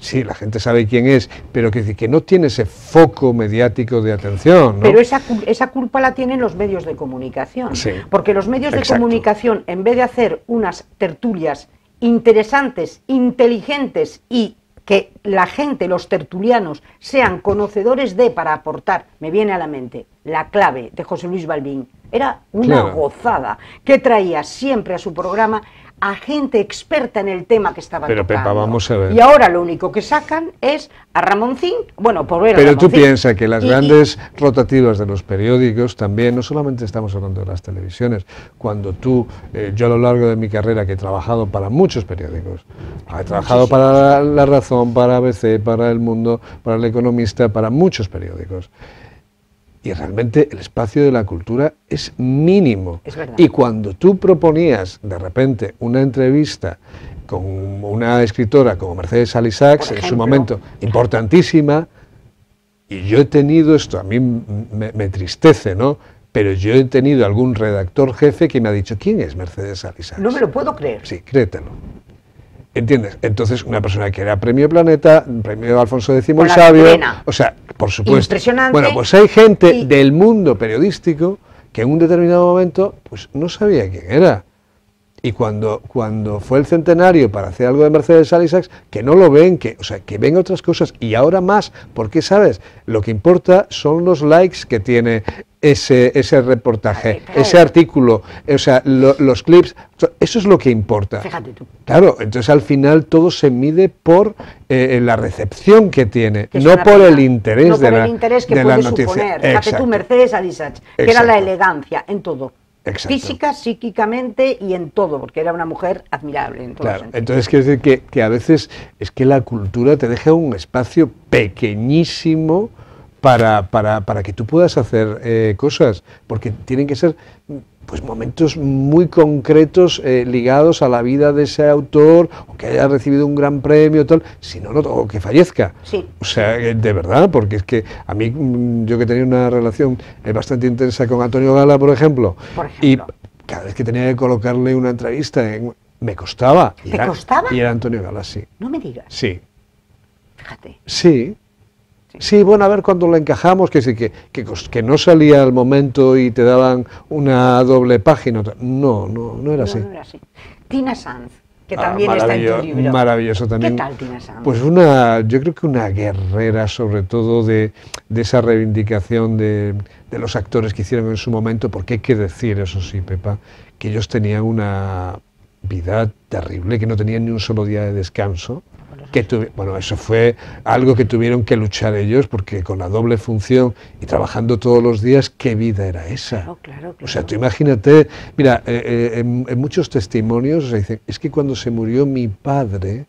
sí, la gente sabe quién es, pero que, que no tiene ese foco mediático de atención. Pero esa, esa, culpa la tienen los medios de comunicación. porque los medios de comunicación, en vez de hacer unas tertulias interesantes, inteligentes y que la gente, los tertulianos, sean conocedores de para aportar, me viene a la mente, la clave de José Luis Balbín. Era una gozada que traía siempre a su programa a gente experta en el tema que estaba Pero Pepa, vamos a ver. Y ahora lo único que sacan es a Ramoncín, bueno, por ver Pero tú piensas que las grandes rotativas de los periódicos también, no solamente estamos hablando de las televisiones, cuando tú, eh, yo a lo largo de mi carrera que he trabajado para muchos periódicos, he trabajado para la, la Razón, para ABC, para El Mundo, para El Economista, para muchos periódicos. Y realmente el espacio de la cultura es mínimo. y cuando tú proponías de repente una entrevista con una escritora como Mercedes Alisax, en su momento importantísima, y yo he tenido esto, a mí me, me tristece, ¿no? pero yo he tenido algún redactor jefe que me ha dicho, ¿quién es Mercedes Alisax? No me lo puedo creer. Sí, créetelo. ¿Entiendes? Entonces, una persona que era premio Planeta, premio Alfonso X el Sabio, o sea, por supuesto. Bueno, pues hay gente del mundo periodístico que en un determinado momento pues no sabía quién era. Y cuando, cuando fue el centenario para hacer algo de Mercedes Alisax, que no lo ven, que, o sea, que ven otras cosas y ahora más, porque sabes, lo que importa son los likes que tiene ese, ese reportaje, ese artículo, o sea, los clips, eso es lo que importa. Fíjate tú. Claro, entonces al final todo se mide por eh, eh, la recepción que tiene, no, por el, interés de la No de el interés que Fíjate tú, Mercedes Alisax, que era la elegancia en todo. Física, psíquicamente y en todo, porque era una mujer admirable. En claro, entonces quiere decir que, a veces es que la cultura te deja un espacio pequeñísimo para, para, para que tú puedas hacer eh, cosas, porque tienen que ser pues momentos muy concretos eh, ligados a la vida de ese autor, o que haya recibido un gran premio, tal, sino no, o que fallezca. Sí. O sea, eh, de verdad, porque es que a mí, mm, yo que tenía una relación eh, bastante intensa con Antonio Gala, por ejemplo, y cada vez que tenía que colocarle una entrevista me costaba. costaba? Y era Antonio Gala, sí. No me digas. Sí. Fíjate. Sí. Sí, bueno, a ver cuando lo encajamos, que, que, que, no salía al momento y te daban una doble página. No, no, no era, así. Tina Sanz, que ah, también está en tu libro. Maravilloso también. ¿Qué tal Tina Sanz? Pues una, yo creo que una guerrera, sobre todo de, esa reivindicación de, de, los actores que hicieron en su momento, porque hay que decir, eso sí, Pepa, que ellos tenían una vida terrible, que no tenían ni un solo día de descanso bueno, eso fue algo que tuvieron que luchar ellos porque con la doble función y trabajando todos los días, ¿qué vida era esa? O sea, tú imagínate, mira, eh, eh, en, muchos testimonios se dicen, es que cuando se murió mi padre,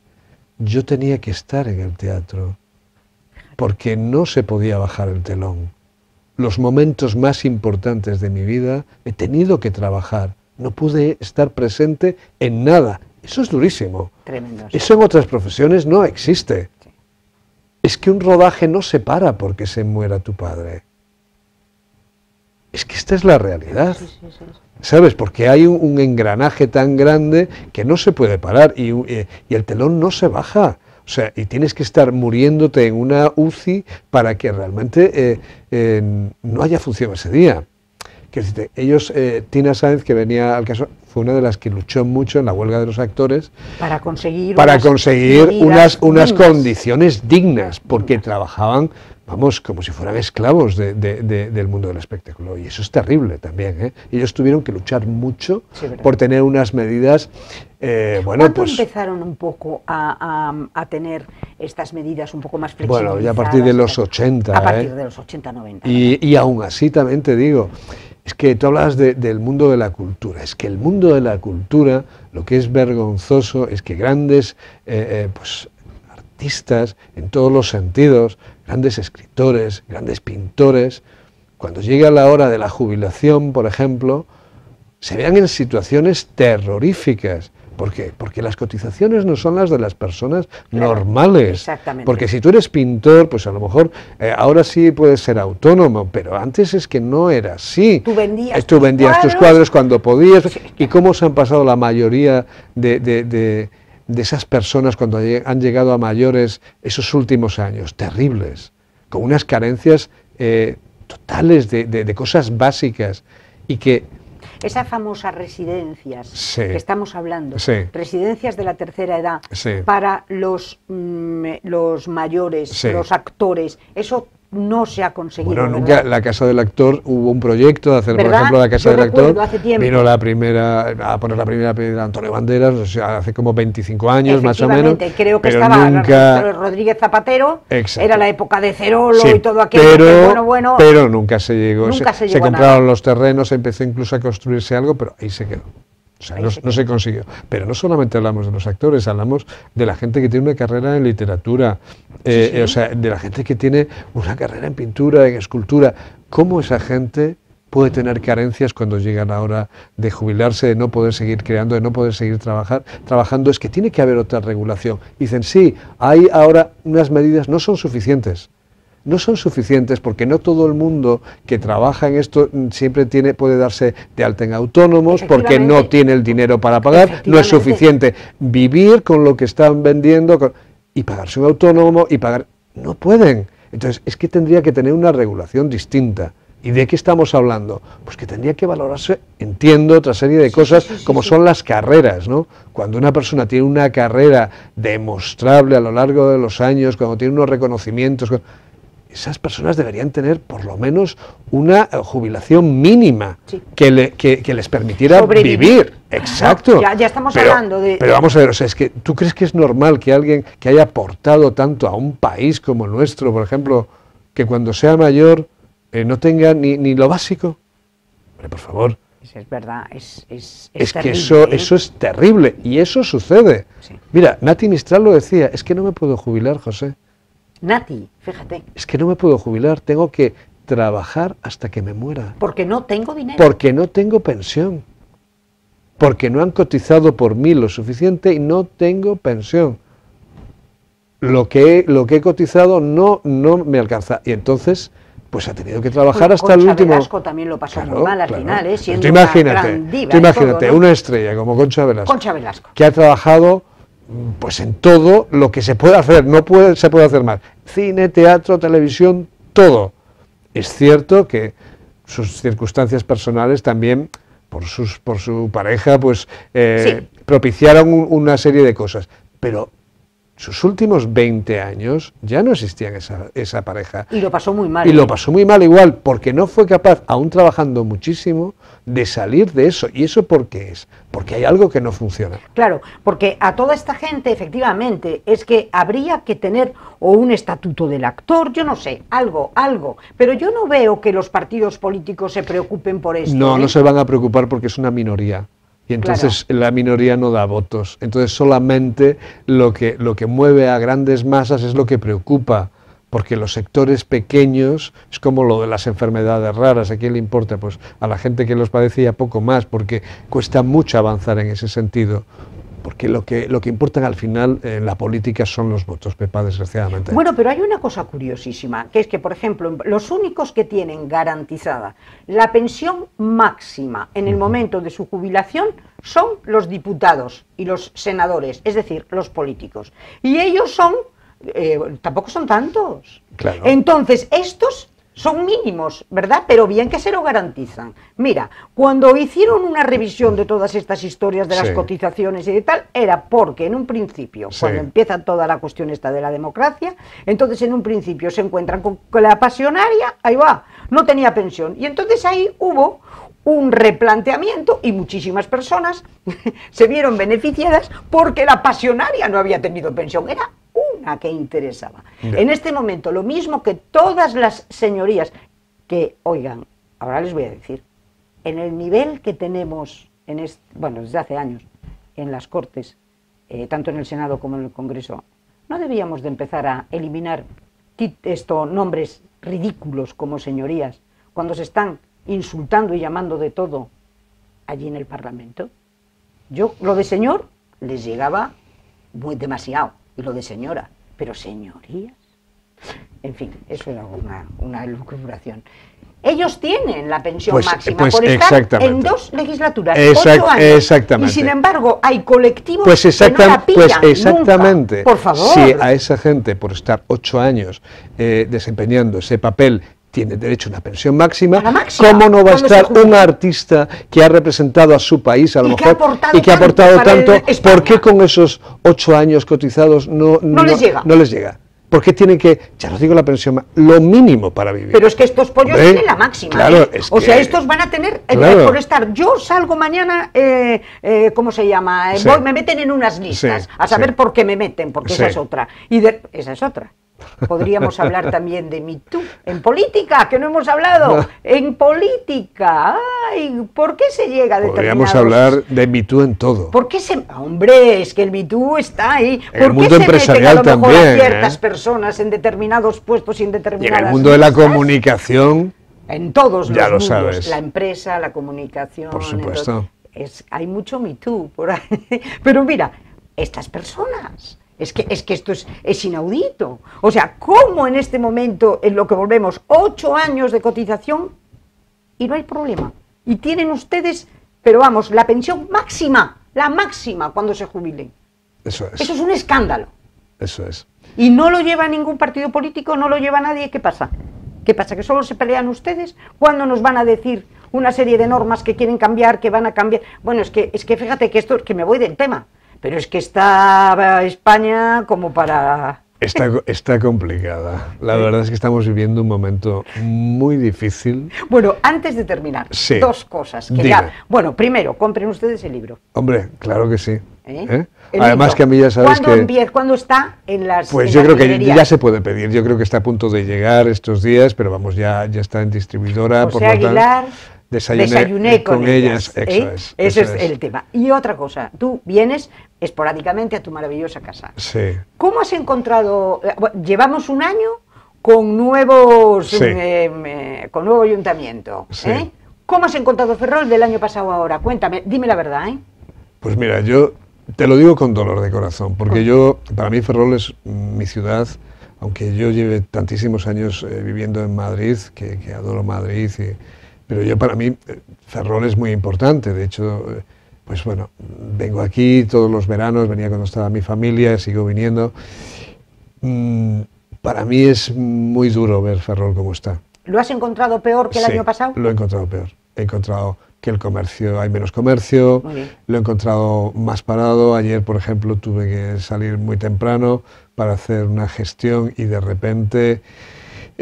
yo tenía que estar en el teatro porque no se podía bajar el telón. Los momentos más importantes de mi vida he tenido que trabajar. No pude estar presente en nada, eso es durísimo. Tremendo. Eso en otras profesiones no existe. Es que un rodaje no se para porque se muera tu padre. Es que esta es la realidad. ¿Sabes? Porque hay un, engranaje tan grande que no se puede parar eh, y, el telón no se baja. O sea, y tienes que estar muriéndote en una UCI para que realmente eh, eh, no haya función ese día. Que ellos, Tina Sáenz, que venía al caso, fue una de las que luchó mucho en la huelga de los actores para conseguir para unas conseguir unas unas condiciones dignas porque trabajaban vamos como si fueran esclavos del mundo del espectáculo y eso es terrible también ¿eh? ellos tuvieron que luchar mucho por tener unas medidas eh, bueno pues empezaron un poco a, tener estas medidas un poco más flexibles bueno ya a partir de los 80 a partir ¿eh? de los 80 90 y aún así también te digo es que tú hablas del mundo de la cultura. Es que el mundo de la cultura, lo que es vergonzoso es que grandes eh, eh, pues, artistas en todos los sentidos, grandes escritores, grandes pintores, cuando llega la hora de la jubilación, por ejemplo, se vean en situaciones terroríficas ¿Por qué? Porque las cotizaciones no son las de las personas normales. Exactamente. Porque si tú eres pintor, pues a lo mejor eh, ahora sí puedes ser autónomo, pero antes es que no era así. Tú vendías, eh, tus, cuadros. cuando podías. ¿Y cómo se han pasado la mayoría de, esas personas cuando han llegado a mayores esos últimos años, terribles, con unas carencias eh, totales de, de, cosas básicas y que esas famosas residencias que estamos hablando, residencias de la tercera edad para los, mm, los mayores, los actores, eso no se ha conseguido. Bueno, nunca la Casa del Actor hubo un proyecto de hacer, por ejemplo, la Casa del Actor. Vino la primera, a poner la primera piedra Antonio Banderas, hace como 25 años más o menos. Creo que estaba Rodríguez Zapatero, era la época de Cerolo y todo aquello. Pero, bueno, bueno, pero nunca se llegó. se, se, llegó se compraron los terrenos, se empezó incluso a construirse algo, pero ahí se quedó. O sea, no, se consiguió. Pero no solamente hablamos de los actores, hablamos de la gente que tiene una carrera en literatura, eh, o sea, de la gente que tiene una carrera en pintura, en escultura. ¿Cómo esa gente puede tener carencias cuando llega la hora de jubilarse, de no poder seguir creando, de no poder seguir trabajar, trabajando? Es que tiene que haber otra regulación. Dicen, sí, hay ahora unas medidas, no son suficientes no son suficientes porque no todo el mundo que trabaja en esto mm, siempre tiene, puede darse de alta en autónomos porque no tiene el dinero para pagar, no es suficiente vivir con lo que están vendiendo y pagarse un autónomo y pagar... No pueden. Entonces, es que tendría que tener una regulación distinta. ¿Y de qué estamos hablando? Pues que tendría que valorarse, entiendo, otra serie de cosas como son las carreras, ¿no? Cuando una persona tiene una carrera demostrable a lo largo de los años, cuando tiene unos reconocimientos esas personas deberían tener por lo menos una eh, jubilación mínima que, le, les permitiera vivir. Exacto. ya, estamos hablando de... Pero vamos a ver, o sea, es que tú crees que es normal que alguien que haya aportado tanto a un país como el nuestro, por ejemplo, que cuando sea mayor eh, no tenga ni, ni lo básico. Hombre, por favor. Es, verdad, es... Es, es, que eso, ¿eh? eso es terrible y eso sucede. Mira, Nati Mistral lo decía, es que no me puedo jubilar, José. Nati, fíjate. Es que no me puedo jubilar, tengo que trabajar hasta que me muera. Porque no tengo dinero. Porque no tengo pensión. Porque no han cotizado por mí lo suficiente y no tengo pensión. Lo que, lo que he cotizado no, no me alcanza. Y entonces, pues ha tenido que trabajar hasta el último. Velasco también lo pasó normal mal al final, ¿eh? Siendo imagínate, una, gran diva tú imagínate una estrella como Concha Velasco, Concha Velasco, que ha trabajado pues en todo lo que se puede hacer, no puede, se puede hacer más. Cine, teatro, televisión, todo. Es cierto que sus circunstancias personales también, por, sus, por su pareja, pues eh, propiciaron una serie de cosas. Pero sus últimos 20 años ya no existía esa, esa, pareja. Y lo pasó muy mal. Y lo ¿eh? pasó muy mal igual, porque no fue capaz, aún trabajando muchísimo, de salir de eso. ¿Y eso por qué es? Porque hay algo que no funciona. Claro, porque a toda esta gente, efectivamente, es que habría que tener o un estatuto del actor, yo no sé, algo, algo. Pero yo no veo que los partidos políticos se preocupen por eso. No, ¿eh? no se van a preocupar porque es una minoría. Y entonces la minoría no da votos. Entonces solamente lo que, lo que mueve a grandes masas es lo que preocupa porque los sectores pequeños es como lo de las enfermedades raras, ¿a quién le importa? Pues a la gente que los padece poco más, porque cuesta mucho avanzar en ese sentido porque lo que, lo que al final en la política son los votos, Pepa, desgraciadamente. Bueno, pero hay una cosa curiosísima, que es que, por ejemplo, los únicos que tienen garantizada la pensión máxima en el momento de su jubilación son los diputados y los senadores, es decir, los políticos. Y ellos son, eh, tampoco son tantos. Claro. Entonces, estos son mínimos, ¿verdad? Pero bien que se lo garantizan. Mira, cuando hicieron una revisión de todas estas historias de las cotizaciones y de tal, era porque en un principio, cuando empieza toda la cuestión esta de la democracia, entonces en un principio se encuentran con la pasionaria, ahí va, no tenía pensión. Y entonces ahí hubo un replanteamiento y muchísimas personas se vieron beneficiadas porque la pasionaria no había tenido pensión. Era a qué interesaba. En este momento, lo mismo que todas las señorías que, oigan, ahora les voy a decir, en el nivel que tenemos, en bueno, desde hace años, en las Cortes, eh, tanto en el Senado como en el Congreso, no debíamos de empezar a eliminar estos nombres ridículos como señorías, cuando se están insultando y llamando de todo allí en el Parlamento. Yo, lo de señor, les llegaba muy demasiado y lo de señora, pero señorías. En fin, eso era una, una lucubración. Ellos tienen la pensión pues, máxima pues, por estar en dos legislaturas, ocho años, Exactamente. Y sin embargo, hay colectivos pues que no la pues, pillan Pues exactamente. Por favor. Si a esa gente, por estar ocho años eh, desempeñando ese papel tiene derecho a una pensión máxima, ¿cómo no va a estar un artista que ha representado a su país a lo mejor y que ha aportado tanto? ¿Por qué con esos ocho años cotizados no, no, les llega. no, les llega? ¿Por qué tienen que, ya no digo la pensión, lo mínimo para vivir? Pero es que estos pollos tienen la máxima. ¿eh? o sea, estos van a tener, por estar, yo salgo mañana, eh, eh, ¿cómo se llama? me meten en unas listas, a saber por qué me meten, porque esa es otra. Y esa es otra. Podríamos hablar también de MeToo En política, que no hemos hablado. En política. ¿por qué se llega a Podríamos hablar de Me en todo. ¿Por qué se.? Hombre, es que el MeToo está ahí. En el mundo empresarial meten a lo también, a ciertas ¿eh? personas en determinados puestos y en determinadas. en el mundo de la comunicación. En todos ya lo mundos. Sabes. La empresa, la comunicación. Por supuesto. hay mucho Me por ahí. Pero mira, estas personas es que, es que esto es, inaudito. O sea, ¿cómo en este momento, en lo que volvemos, ocho años de cotización y no hay problema? Y tienen ustedes, pero vamos, la pensión máxima, la máxima cuando se jubilen. Eso es. Eso es un escándalo. Eso es. Y no lo lleva ningún partido político, no lo lleva nadie. ¿Qué pasa? ¿Qué pasa? ¿Que solo se pelean ustedes? Cuando nos van a decir una serie de normas que quieren cambiar, que van a cambiar? Bueno, es que, es que fíjate que esto, que me voy del tema. Pero es que está España como para... Está, está complicada. La verdad es que estamos viviendo un momento muy difícil. Bueno, antes de terminar, dos cosas. bueno, primero, compren ustedes el libro. Hombre, claro que sí. ¿Eh? ¿Eh? Además que a mí ya sabes ¿Cuándo que... Empieza, ¿Cuándo está en las Pues yo creo que ya se puede pedir, yo creo que está a punto de llegar estos días, pero vamos, ya, ya está en distribuidora. por desayuné, con, ellas. ¿eh? ese es, el tema. Y otra cosa, tú vienes esporádicamente a tu maravillosa casa. Sí. ¿Cómo has encontrado? Eh, llevamos un año con nuevos, em, em, con nuevo ayuntamiento. ¿eh? ¿Cómo has encontrado Ferrol del año pasado ahora? Cuéntame, dime la verdad. ¿eh? Pues mira, yo te lo digo con dolor de corazón, porque yo, para mí Ferrol es mi ciudad, aunque yo lleve tantísimos años viviendo en Madrid, que, que adoro Madrid y, pero yo para mí eh, Ferrol es muy importante, de hecho, eh, pues bueno, vengo aquí todos los veranos, venía cuando estaba mi familia, sigo viniendo. Mm, para mí es muy duro ver Ferrol como está. ¿Lo has encontrado peor que el año pasado? Lo he encontrado peor. He encontrado que el comercio, hay menos comercio, lo he encontrado más parado. Ayer, por ejemplo, tuve que salir muy temprano para hacer una gestión y de repente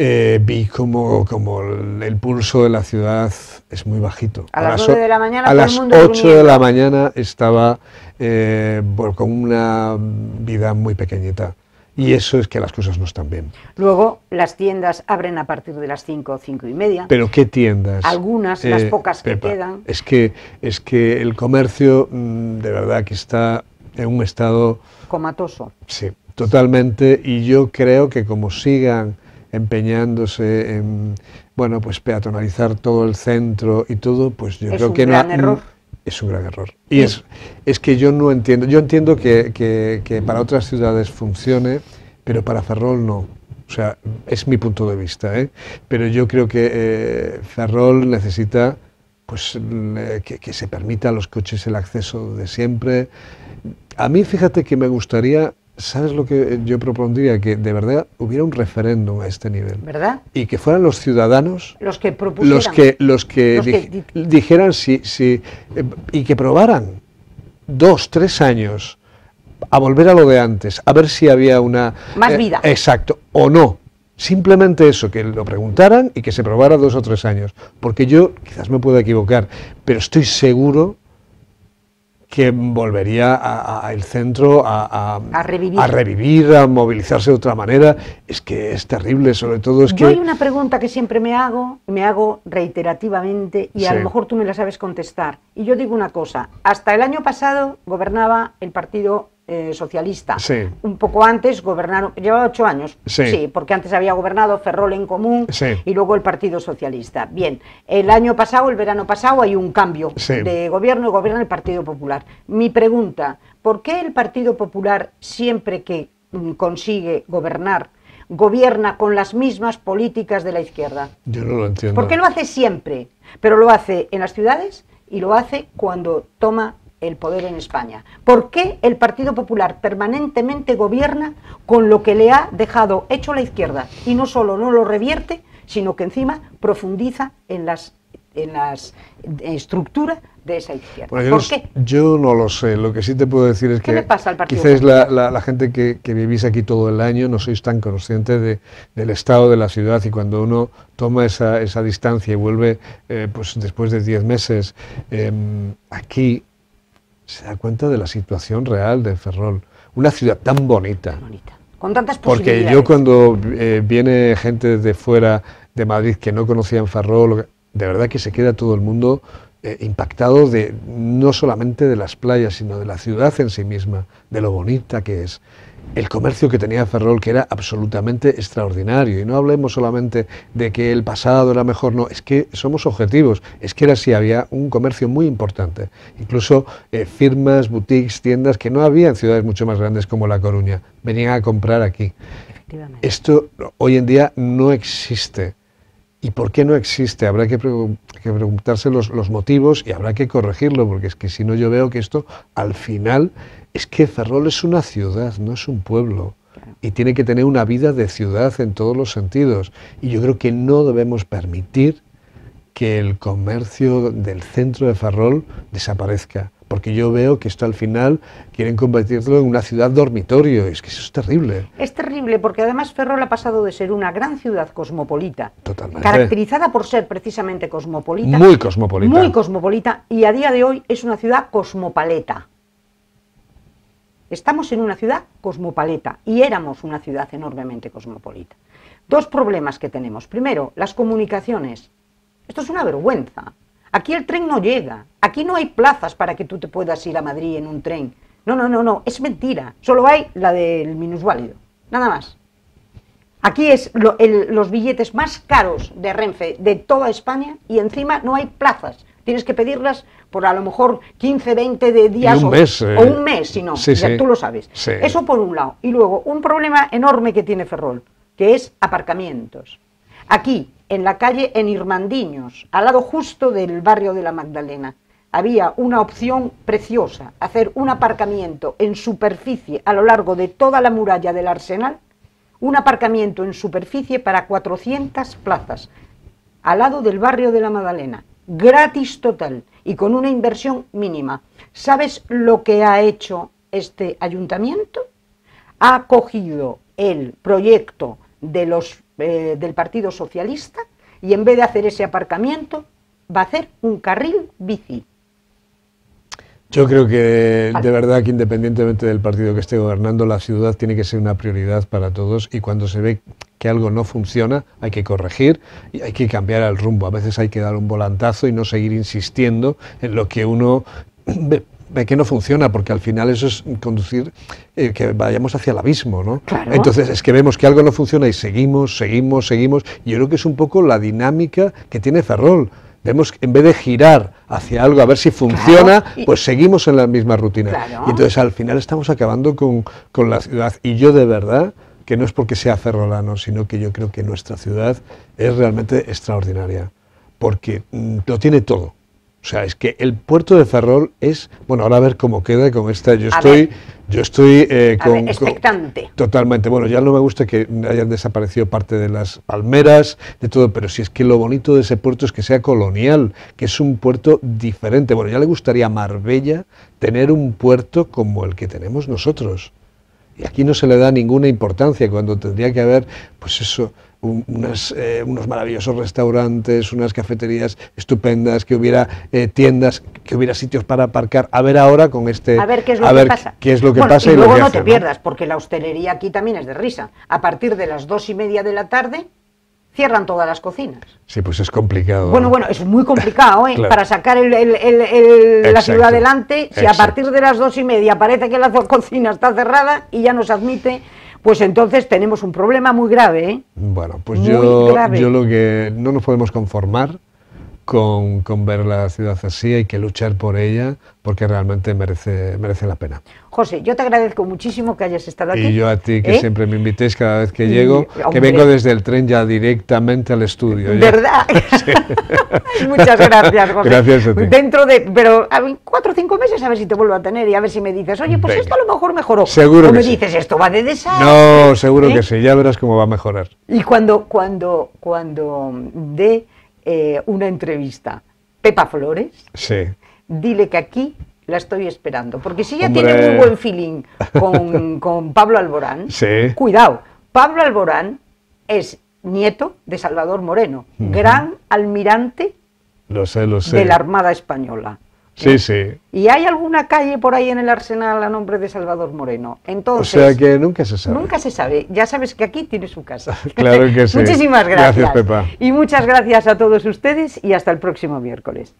eh, vi como, como el pulso de la ciudad es muy bajito. A, las 9 de la mañana, 8 de la mañana estaba eh, con una vida muy pequeñita. Y eso es que las cosas no están bien. Luego, las tiendas abren a partir de las 5 o 5 y media. ¿Pero qué tiendas? Algunas, las eh, pocas que quedan. Es que, es que el comercio, mm, de verdad, que está en un estado... Comatoso. Sí, totalmente. Y yo creo que como sigan empeñándose en bueno pues peatonalizar todo el centro y todo, pues yo creo que no. Es un gran error. Es Y es, es que yo no entiendo. Yo entiendo que, para otras ciudades funcione, pero para Ferrol no. O sea, es mi punto de vista, ¿eh? pero yo creo que eh, Ferrol necesita pues, que, que, se permita a los coches el acceso de siempre. A mí, fíjate que me gustaría ¿Sabes lo que yo propondría? Que de verdad hubiera un referéndum a este nivel. ¿Verdad? Y que fueran los ciudadanos los que propusieran. Los que, los que, dijeran si, si. Eh, y que probaran dos, tres años a volver a lo de antes, a ver si había una. Más eh, vida. Exacto, o no. Simplemente eso, que lo preguntaran y que se probara dos o tres años. Porque yo quizás me pueda equivocar, pero estoy seguro que volvería al centro a, revivir. a, revivir. a movilizarse de otra manera. Es que es terrible, sobre todo es Yo que... hay una pregunta que siempre me hago, me hago reiterativamente, y a lo mejor tú me la sabes contestar. Y yo digo una cosa, hasta el año pasado gobernaba el partido eh, socialista. Un poco antes gobernaron, llevaba ocho años, sí. porque antes había gobernado Ferrol en Común y luego el Partido Socialista. Bien, el año pasado, el verano pasado, hay un cambio de gobierno y gobierna el Partido Popular. Mi pregunta, ¿por qué el Partido Popular siempre que mm, consigue gobernar, gobierna con las mismas políticas de la izquierda. Yo no lo entiendo. Porque lo hace siempre, pero lo hace en las ciudades y lo hace cuando toma el poder en España. ¿Por qué el Partido Popular permanentemente gobierna con lo que le ha dejado hecho la izquierda? Y no solo no lo revierte, sino que encima profundiza en las en las estructuras de esa izquierda. yo ¿Por qué? Yo no lo sé. Lo que sí te puedo decir es ¿Qué que le pasa al partido quizás la, gente que, que, vivís aquí todo el año no sois tan conscientes de, del estado de la ciudad y cuando uno toma esa, esa distancia y vuelve eh, pues después de 10 meses em, aquí se da cuenta de la situación real de Ferrol. Una ciudad tan bonita. Con tantas posibilidades. Porque yo cuando eh, viene gente de fuera de Madrid que no conocían Ferrol, de verdad que se queda todo el mundo eh, impactado de no solamente de las playas, sino de la ciudad en sí misma, de lo bonita que es el comercio que tenía Ferrol, que era absolutamente extraordinario. Y no hablemos solamente de que el pasado era mejor, no, es que somos objetivos, es que era así, había un comercio muy importante. Incluso eh, firmas, boutiques, tiendas que no había en ciudades mucho más grandes como La Coruña, venían a comprar aquí. Esto hoy en día no existe. ¿Y por qué no existe? Habrá que, preguntarse los motivos y habrá que corregirlo, porque es que si no yo veo que esto al final es que Ferrol es una ciudad, no es un pueblo. Y tiene que tener una vida de ciudad en todos los sentidos. Y yo creo que no debemos permitir que el comercio del centro de Ferrol desaparezca. Porque yo veo que esto al final quieren convertirlo en una ciudad dormitorio. Es que eso es terrible. Es terrible porque además Ferrol ha pasado de ser una gran ciudad cosmopolita. Caracterizada por ser precisamente cosmopolita. Muy cosmopolita. Muy cosmopolita. Y a día de hoy es una ciudad cosmopaleta. Estamos en una ciudad cosmopolita y éramos una ciudad enormemente cosmopolita. Dos problemas que tenemos. Primero, las comunicaciones. Esto es una vergüenza. Aquí el tren no llega. Aquí no hay plazas para que tú te puedas ir a Madrid en un tren. No, no, no, no. Es mentira. Solo hay la del minusválido. Nada más. Aquí es los billetes más caros de Renfe de toda España y encima no hay plazas. Tienes que pedirlas por a lo mejor 15, 20 de días un o, mes, eh, un mes, si no, tú lo sabes. Eso por un lado. Y luego, un problema enorme que tiene Ferrol, que es aparcamientos. Aquí, en la calle en Irmandiños, al lado justo del barrio de la Magdalena, había una opción preciosa, hacer un aparcamiento en superficie a lo largo de toda la muralla del Arsenal, un aparcamiento en superficie para 400 plazas, al lado del barrio de la Magdalena, gratis total y con una inversión mínima. ¿Sabes lo que ha hecho este ayuntamiento? Ha cogido el proyecto de los, eh, del Partido Socialista y en vez de hacer ese aparcamiento, va a hacer un carril bici. Yo creo que de verdad que independientemente del partido que esté gobernando, la ciudad tiene que ser una prioridad para todos y cuando se ve que algo no funciona, hay que corregir y hay que cambiar el rumbo. A veces hay que dar un volantazo y no seguir insistiendo en lo que uno ve, que no funciona, porque al final eso es conducir eh, que vayamos hacia el abismo, ¿no? Entonces es que vemos que algo no funciona y seguimos, seguimos, seguimos. yo creo que es un poco la dinámica que tiene Ferrol vemos en vez de girar hacia algo a ver si funciona, pues seguimos en la misma rutina. Y entonces al final estamos acabando con, con, la ciudad. Y yo de verdad que no es porque sea ferrolano, sino que yo creo que nuestra ciudad es realmente extraordinaria, porque mm, lo tiene todo. O sea, es que el puerto de Ferrol es, bueno, ahora a ver cómo queda con esta. Yo estoy, yo estoy eh, con, totalmente. Bueno, ya no me gusta que hayan desaparecido parte de las palmeras, de todo, pero si es que lo bonito de ese puerto es que sea colonial, que es un puerto diferente. Bueno, ya le gustaría a Marbella tener un puerto como el que tenemos nosotros. Y aquí no se le da ninguna importancia cuando tendría que haber, pues eso, eh, unos maravillosos restaurantes, unas cafeterías estupendas, que hubiera eh, tiendas, que hubiera sitios para aparcar. A ver ahora con este... A ver qué es lo que pasa. Qué lo que y, luego no te pierdas, porque la hostelería aquí también es de risa. A partir de las dos y media de la tarde cierran todas las cocinas. Sí, pues es complicado. Bueno, bueno, es muy complicado ¿eh? para sacar el, la ciudad adelante. Si a partir de las dos y media parece que la cocina está cerrada y ya nos admite, pues entonces tenemos un problema muy grave. ¿eh? Bueno, pues yo, yo lo que no nos podemos conformar con, ver la ciudad así, hay que luchar por ella porque realmente merece, merece la pena. José, yo te agradezco muchísimo que hayas estado aquí. Y yo a ti, que ¿eh? siempre me invitéis cada vez que llego, que vengo desde el tren ya directamente al estudio. ¿Verdad? Muchas gracias, José. Gracias a ti. Dentro de, pero a cuatro o cinco meses a ver si te vuelvo a tener y a ver si me dices, oye, pues esto a lo mejor mejoró. Seguro o me dices, esto va de desastre. No, seguro que ¿Eh? sí, ya verás cómo va a mejorar. Y cuando, cuando, cuando de eh, una entrevista. Pepa Flores, dile que aquí la estoy esperando. Porque si ya tiene un buen feeling con, Pablo Alborán, cuidado, Pablo Alborán es nieto de Salvador Moreno, gran almirante de la Armada Española. Sí, ¿eh? sí. Y hay alguna calle por ahí en el Arsenal a nombre de Salvador Moreno. Entonces, o sea que nunca se sabe. Nunca se sabe. Ya sabes que aquí tiene su casa. claro que sí. Muchísimas gracias. Gracias, Pepa. Y muchas gracias a todos ustedes y hasta el próximo miércoles.